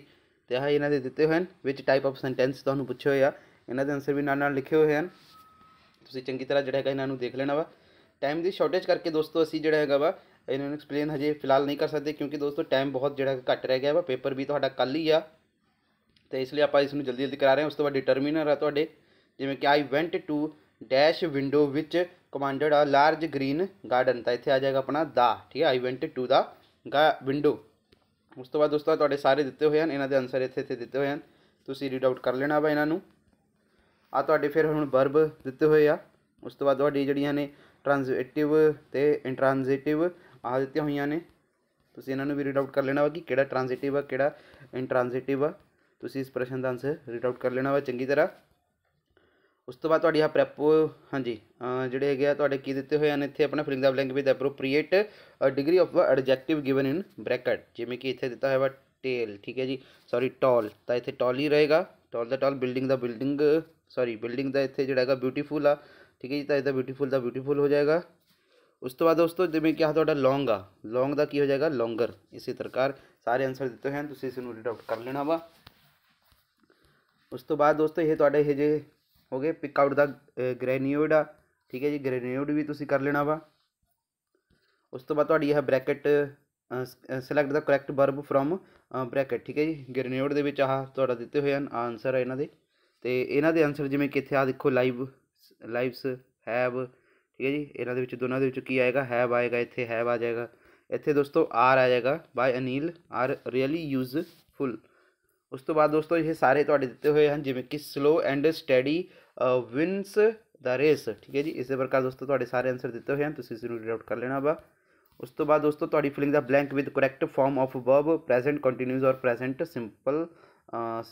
S1: ਤੇ ਆ ਇਹਨਾਂ ਦੇ ਦਿੱਤੇ ਹੋਏ ਹਨ ਵਿਚ ਟਾਈਪ ਆਫ ਸੈਂਟੈਂਸ ਤੁਹਾਨੂੰ ਪੁੱਛੇ ਹੋਏ ਆ ਇਹਨਾਂ ਦੇ ਆਨਸਰ ਵੀ ਨਾਲ ਨਾਲ ਲਿਖੇ ਹੋਏ ਹਨ ਤੁਸੀਂ ਚੰਗੀ ਤਰ੍ਹਾਂ ਜਿਹੜਾ ਹੈਗਾ ਇਹਨਾਂ ਨੂੰ ਦੇਖ ਲੈਣਾ ਵਾ ਟਾਈਮ ਦੀ ਸ਼ਾਰਟੇਜ ਕਰਕੇ ਦੋਸਤੋ ਅਸੀਂ ਜਿਹੜਾ ਹੈਗਾ ਵਾ ਇਹਨੂੰ ਐਕਸਪਲੇਨ ਹਜੇ ਫਿਲਹਾਲ ਨਹੀਂ ਕਰ ਸਕਦੇ ਕਿਉਂਕਿ ਦੋਸਤੋ ਟਾਈਮ ਬਹੁਤ ਜਿਹੜਾ ਘੱਟ ਰਹਿ ਗਿਆ ਵਾ ਪੇਪਰ ਵੀ ਤੁਹਾਡਾ ਕੱਲ ਹੀ ਆ ਤੇ ਇਸ ਲਈ ਆਪਾਂ ਇਸ ਨੂੰ ਜਲਦੀ ਜਲਦੀ ਕਰਾ ਰਹੇ ਹਾਂ ਉਸ ਤੋਂ ਬਾਅਦ ਡਿਟਰਮੀਨਰ ਆ ਤੁਹਾਡੇ ਜਿਵੇਂ ਕਿ I went to dash window ਵਿੱਚ ਕਮਾਂਡਡ ਆ ਲਾਰਜ ਗ੍ਰੀਨ ਗਾਰਡਨ ਤਾਂ ਇੱਥੇ ਆ ਜਾਏਗਾ ਆਪਣਾ ਦਾ ਠੀਕ ਹੈ ਆਈ ਵੈਂਟ ਟੂ ਦਾ ਵਿੰਡੋ ਉਸ ਤੋਂ ਬਾਅਦ ਦੋਸਤੋ ਤੁਹਾਡੇ ਸਾਰੇ ਦਿੱਤੇ ਹੋਏ ਹਨ ਇਹਨਾਂ ਦੇ ਆਨਸਰ ਇੱਥੇ ਇੱਥੇ ਦਿੱਤੇ ਹੋਏ ਹਨ ਤੁਸੀਂ ਰੀਡ ਆਊਟ ਕਰ ਲੈਣਾ ਵਾ ਇਹਨਾਂ ਨੂੰ ਆ ਤੁਹਾਡੇ ਫਿਰ ਹੁਣ ਵਰਬ ਦਿੱਤੇ ਹੋਏ ਆ ਉਸ ਤੋਂ ਬਾਅਦ ਤੁਹਾਡੀ ਜਿਹੜੀਆਂ ਨੇ ਟ੍ਰਾਂਜੀਟਿਵ ਤੇ ਇੰਟ੍ਰਾਂਜੀਟਿਵ आ दते हो ने तुम इन्हों भी रीड आउट कर लेना वा कि ट्रांजेटिव वा कि इनट्रांजिटिव वा तो इस प्रश्न का आंसर रीड आउट कर लेना वा चंकी तरह उस तो बाद प्रैप हाँ जी जोड़े है की दते हुए इतने अपना filling the blank with appropriate degree of adjective given in bracket जिमें कि इतने दिता है वा टेल ठीक है जी सॉरी टॉल तो इतने टॉल ही रहेगा tall the tall building the building sorry building का इतने जोड़ा है ब्यूटीफुल आ ठीक है जी तो इतना ब्यूटीफुल द ब्यूटीफुल हो जाएगा ਉਸ ਤੋਂ ਬਾਅਦ ਦੋਸਤੋ ਜਿਵੇਂ ਕਿਹਾ ਤੁਹਾਡਾ ਲੌਂਗ ਆ ਲੌਂਗ ਦਾ ਕੀ ਹੋ ਜਾਏਗਾ ਲੌਂਗਰ ਇਸੇ ਤਰ੍ਹਾਂ ਸਾਰੇ ਆਨਸਰ ਦਿੱਤੇ ਹੋਏ ਹਨ ਤੁਸੀਂ ਇਸ ਨੂੰ ਰੀਡ ਆਊਟ ਕਰ ਲੈਣਾ ਵਾ ਉਸ ਤੋਂ ਬਾਅਦ ਦੋਸਤੋ ਇਹ ਤੁਹਾਡੇ ਇਹ ਜੇ ਹੋ ਗਏ ਪਿਕ ਆਊਟ ਦਾ ਗ੍ਰੈਨਿਊਡ ਆ ਠੀਕ ਹੈ ਜੀ ਗ੍ਰੈਨਿਊਡ ਵੀ ਤੁਸੀਂ ਕਰ ਲੈਣਾ ਵਾ ਉਸ ਤੋਂ ਬਾਅਦ ਤੁਹਾਡੀ ਇਹ bracket select the correct verb form bracket ਠੀਕ ਹੈ ਜੀ ਗ੍ਰੈਨਿਊਡ ਦੇ ਵਿੱਚ ਆ ਤੁਹਾਡਾ ਦਿੱਤੇ ਹੋਏ ਹਨ ਆਨਸਰ ਇਹਨਾਂ ਦੇ ਤੇ ਇਹਨਾਂ ਦੇ ਆਨਸਰ ਜਿਵੇਂ ਕਿ ਇੱਥੇ ਆ ਦੇਖੋ ਲਾਈਵ ਲਾਈਵਸ ਹੈਵ ठीक है जी इन्हों के दोनों की आएगा हैव आएगा इतने हैव आ जाएगा इतने दोस्तों आर आ जाएगा by Anil are really useful उस तो बाद दोस्तों ये सारे थोड़े दिते हुए हैं जिमें कि slow and steady wins the race ठीक है जी इस प्रकार दोस्तों थोड़े सारे आंसर दिते हुए हैं तो इसे रीडआउट कर लेना वा उस तो बाद दोस्तों थोड़ी filling the blank with correct form of verb present continuous और प्रेजेंट सिंपल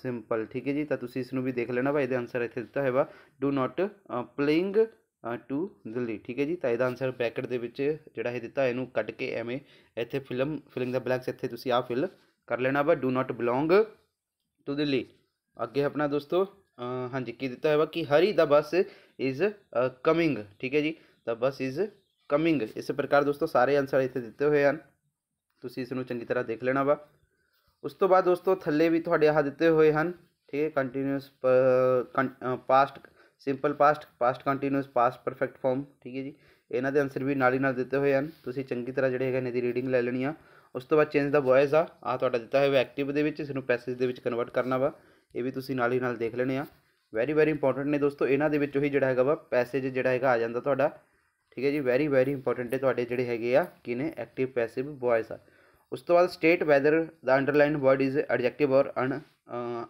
S1: सिंपल ठीक है जी तो इस भी देख लेना वा ये आंसर इतने दिता है वा do not playing to Delhi ठीक है जी तो यह आंसर ब्रैकेट के जोड़ा यह दिता इनू कट के एवें इतने फिल्म फिलिंग द बलैक्स इतने तुम आ फिल कर लेना वा do not belong to Delhi अगे अपना दोस्तों हाँ जी की दिता है वा कि hurry the bus is coming ठीक है जी द बस इज़ कमिंग इस प्रकार दोस्तों सारे आंसर इतने दते हुए हैं तुम इस चंकी तरह देख लेना वा उस तो बाद दोस्तों थले भी थोड़े आह दिते हुए हैं ठीक है कंटिन्यूस प कं past simple past past continuous past perfect form ਠੀਕ ਹੈ ਜੀ ਇਹਨਾਂ ਦੇ ਆਨਸਰ ਵੀ ਨਾਲ ਹੀ ਨਾਲ ਦਿੱਤੇ ਹੋਏ ਹਨ ਤੁਸੀਂ ਚੰਗੀ ਤਰ੍ਹਾਂ ਜਿਹੜੇ ਹੈਗੇ ਨੇ ਦੀ ਰੀਡਿੰਗ ਲੈ ਲੈਣੀ ਆ ਉਸ ਤੋਂ ਬਾਅਦ ਚੇਂਜ ਦਾ ਵੌਇਸ ਆ ਆ ਤੁਹਾਡਾ ਦਿੱਤਾ ਹੋਇਆ ਐਕਟਿਵ ਦੇ ਵਿੱਚ ਇਸ ਨੂੰ ਪੈਸੇਜ ਦੇ ਵਿੱਚ ਕਨਵਰਟ ਕਰਨਾ ਵਾ ਇਹ ਵੀ ਤੁਸੀਂ ਨਾਲ ਹੀ ਨਾਲ ਦੇਖ ਲੈਣੇ ਆ ਵੈਰੀ ਵੈਰੀ ਇੰਪੋਰਟੈਂਟ ਨੇ ਦੋਸਤੋ ਇਹਨਾਂ ਦੇ ਵਿੱਚ ਉਹੀ ਜਿਹੜਾ ਹੈਗਾ ਵਾ ਪੈਸੇਜ ਜਿਹੜਾ ਹੈਗਾ ਆ ਜਾਂਦਾ ਤੁਹਾਡਾ ਠੀਕ ਹੈ ਜੀ ਵੈਰੀ ਵੈਰੀ ਇੰਪੋਰਟੈਂਟ ਹੈ ਤੁਹਾਡੇ ਜਿਹੜੇ ਹੈਗੇ ਆ ਕਿਨੇ ਐਕਟਿਵ ਪੈਸਿਵ ਵੌਇਸ ਆ ਉਸ ਤੋਂ ਬਾਅਦ state whether the underline word is adjective or an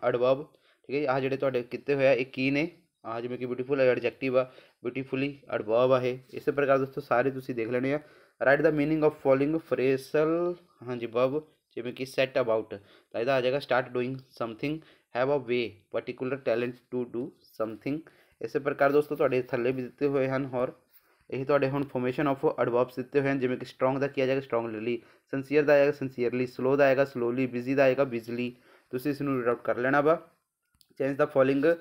S1: adverb ਠੀਕ ਹੈ ਜੀ ਆ ਜਿਹੜੇ ਤੁਹਾਡੇ ਕੀਤੇ ਹੋਇਆ ਇਹ ਕੀ ਨੇ हाँ जिम्मे कि ब्यूटीफुल एडजेक्टिव आ ब्यूटीफुल अडबॉब है इस प्रकार दोस्तों सारे तुम देख लेने write the meaning of following phrasal हाँ जी बब जिमें कि सैट अबाउट तो यह आ जाएगा start doing something have a way particular talent to do something इस प्रकार दोस्तों तो थले भी दिते हुए हैं और यही थोड़े हम फॉर्मेशन ऑफ अडबॉब्स दिते हुए हैं जिमें कि स्ट्रोंग का किया जाएगा स्ट्रोंगली संसीयर का आएगा संसीयरली स्लो का आएगा स्लोली बिजी का आएगा बिजली तो इस रीड आउट कर लेना वा change the following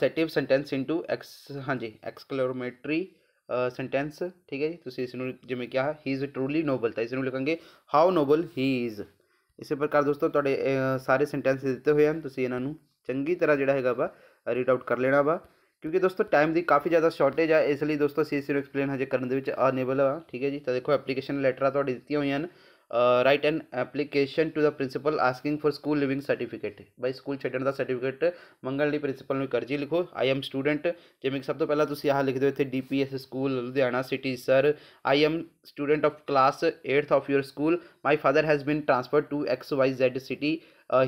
S1: assertive sentence into ਐਕਸ ਹਾਂਜੀ ਐਕਸਕਲੇਮੇਟਰੀ ਸੈਂਟੈਂਸ ਠੀਕ ਹੈ ਜੀ ਤੁਸੀਂ ਇਸ ਨੂੰ ਜਿਵੇਂ ਕਿਹਾ ਹੀ ਇਜ਼ ਟਰੂਲੀ ਨੋਬਲ ਤਾਂ ਇਸ ਨੂੰ ਲਿਖਾਂਗੇ ਹਾਊ ਨੋਬਲ ਹੀ ਇਜ਼ ਇਸੇ ਪ੍ਰਕਾਰ ਦੋਸਤੋ ਤੁਹਾਡੇ ਸਾਰੇ ਸੈਂਟੈਂਸ ਦਿੱਤੇ ਹੋਏ ਹਨ ਤੁਸੀਂ ਇਹਨਾਂ ਨੂੰ ਚੰਗੀ ਤਰ੍ਹਾਂ ਜਿਹੜਾ ਹੈਗਾ ਵਾ ਰੀਡ ਆਊਟ ਕਰ ਲੈਣਾ ਵਾ ਕਿਉਂਕਿ ਦੋਸਤੋ ਟਾਈਮ ਦੀ ਕਾਫੀ ਜ਼ਿਆਦਾ ਸ਼ਾਰਟੇਜ ਆ ਇਸ ਲਈ ਦੋਸਤੋ ਸੀ ਨੂੰ ਐਕਸਪਲੇਨ ਹਜੇ ਕਰਨ ਦੇ ਵਿੱਚ ਅਨੇਬਲ ਆ ਠੀਕ ਹੈ ਜੀ ਤਾਂ ਦੇਖੋ ਐਪਲੀਕੇਸ਼ਨ ਲੈਟਰਾਂ ਤੁਹਾਡੀ ਦਿੱਤੀਆਂ ਹੋਈਆਂ ਹਨ uh, write an application to the principal asking for school living certificate भाई स्कूल छेड का सर्टिफिकेट मंगल डी प्रिंसिपल में करजी लिखो आई एम स्टूडेंट जिमें सब तो पहला तुम आह लिख दो इतने D P S school Ludhiana city sir I am student of class eighth of your school my father has been transfer to X Y Z city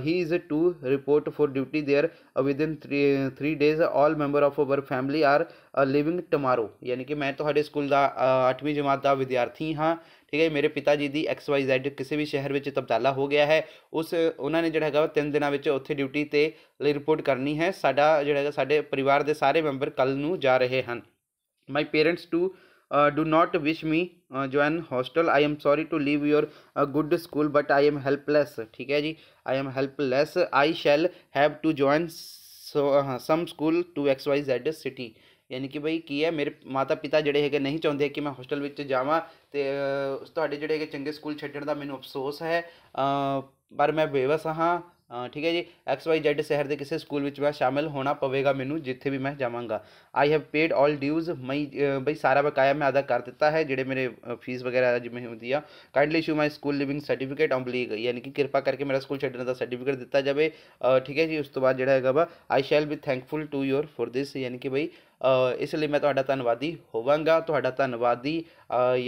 S1: he is to report for duty there within three days all member of our family are leaving tomorrow यानी कि मैं तो हरे school का अठवीं जमात का विद्यार्थी हाँ ਠੀਕ ਹੈ ਮੇਰੇ ਪਿਤਾ ਜੀ ਦੀ ਐਕਸ ਵਾਈ ਜ਼ੈਡ ਕਿਸੇ ਵੀ ਸ਼ਹਿਰ ਵਿੱਚ ਤਬਦਾਲਾ ਹੋ ਗਿਆ ਹੈ ਉਸ ਉਹਨਾਂ ਨੇ ਜਿਹੜਾ ਹੈਗਾ ਤਿੰਨ ਦਿਨਾਂ ਵਿੱਚ ਉੱਥੇ ਡਿਊਟੀ ਤੇ ਲਈ ਰਿਪੋਰਟ ਕਰਨੀ ਹੈ ਸਾਡਾ ਜਿਹੜਾ ਹੈਗਾ ਸਾਡੇ ਪਰਿਵਾਰ ਦੇ ਸਾਰੇ ਮੈਂਬਰ ਕੱਲ ਨੂੰ ਜਾ ਰਹੇ ਹਨ my parents too uh, do not wish me uh, join hostel i am sorry to leave your uh, good school but i am helpless ठीक है जी i am helpless i shall have to join so uh, some school to xyz city ਯਾਨੀ ਕਿ ਭਈ ਕੀ ਹੈ ਮੇਰੇ ਮਾਤਾ ਪਿਤਾ ਜਿਹੜੇ ਹੈਗੇ ਨਹੀਂ ਚਾਹੁੰਦੇ ਕਿ ਮੈਂ ਹੋਸਟਲ ਵਿੱਚ ਜਾਵਾਂ ਤੇ ਤੁਹਾਡੇ ਜਿਹੜੇ ਹੈਗੇ ਚੰਗੇ ਸਕੂਲ ਛੱਡਣ ਦਾ ਮੈਨੂੰ ਅਫਸੋਸ ਹੈ ਪਰ ਮੈਂ ਬੇਵਸ ਹਾਂ ठीक है जी एक्स वाई जेड शहर के किसी स्कूल में मैं शामिल होना पवेगा मैं जिथे भी मैं जावगा I have paid all dues मई बई सारा बकाया मैं अदा कर दिता है जेडे मेरे फीस वगैरह जिम्मे होंगी है kindly issue my school leaving certificate ऑम्बलीग यानी कि कृपा करके मेरा स्कूल छड़ने का सर्टिफिकेट दिता जाए ठीक है जी उस तो बाद जो है वा I shall be thankful to your for this यानी कि बई इसलिए मैं थोड़ा धनवादी होवगा धनवादी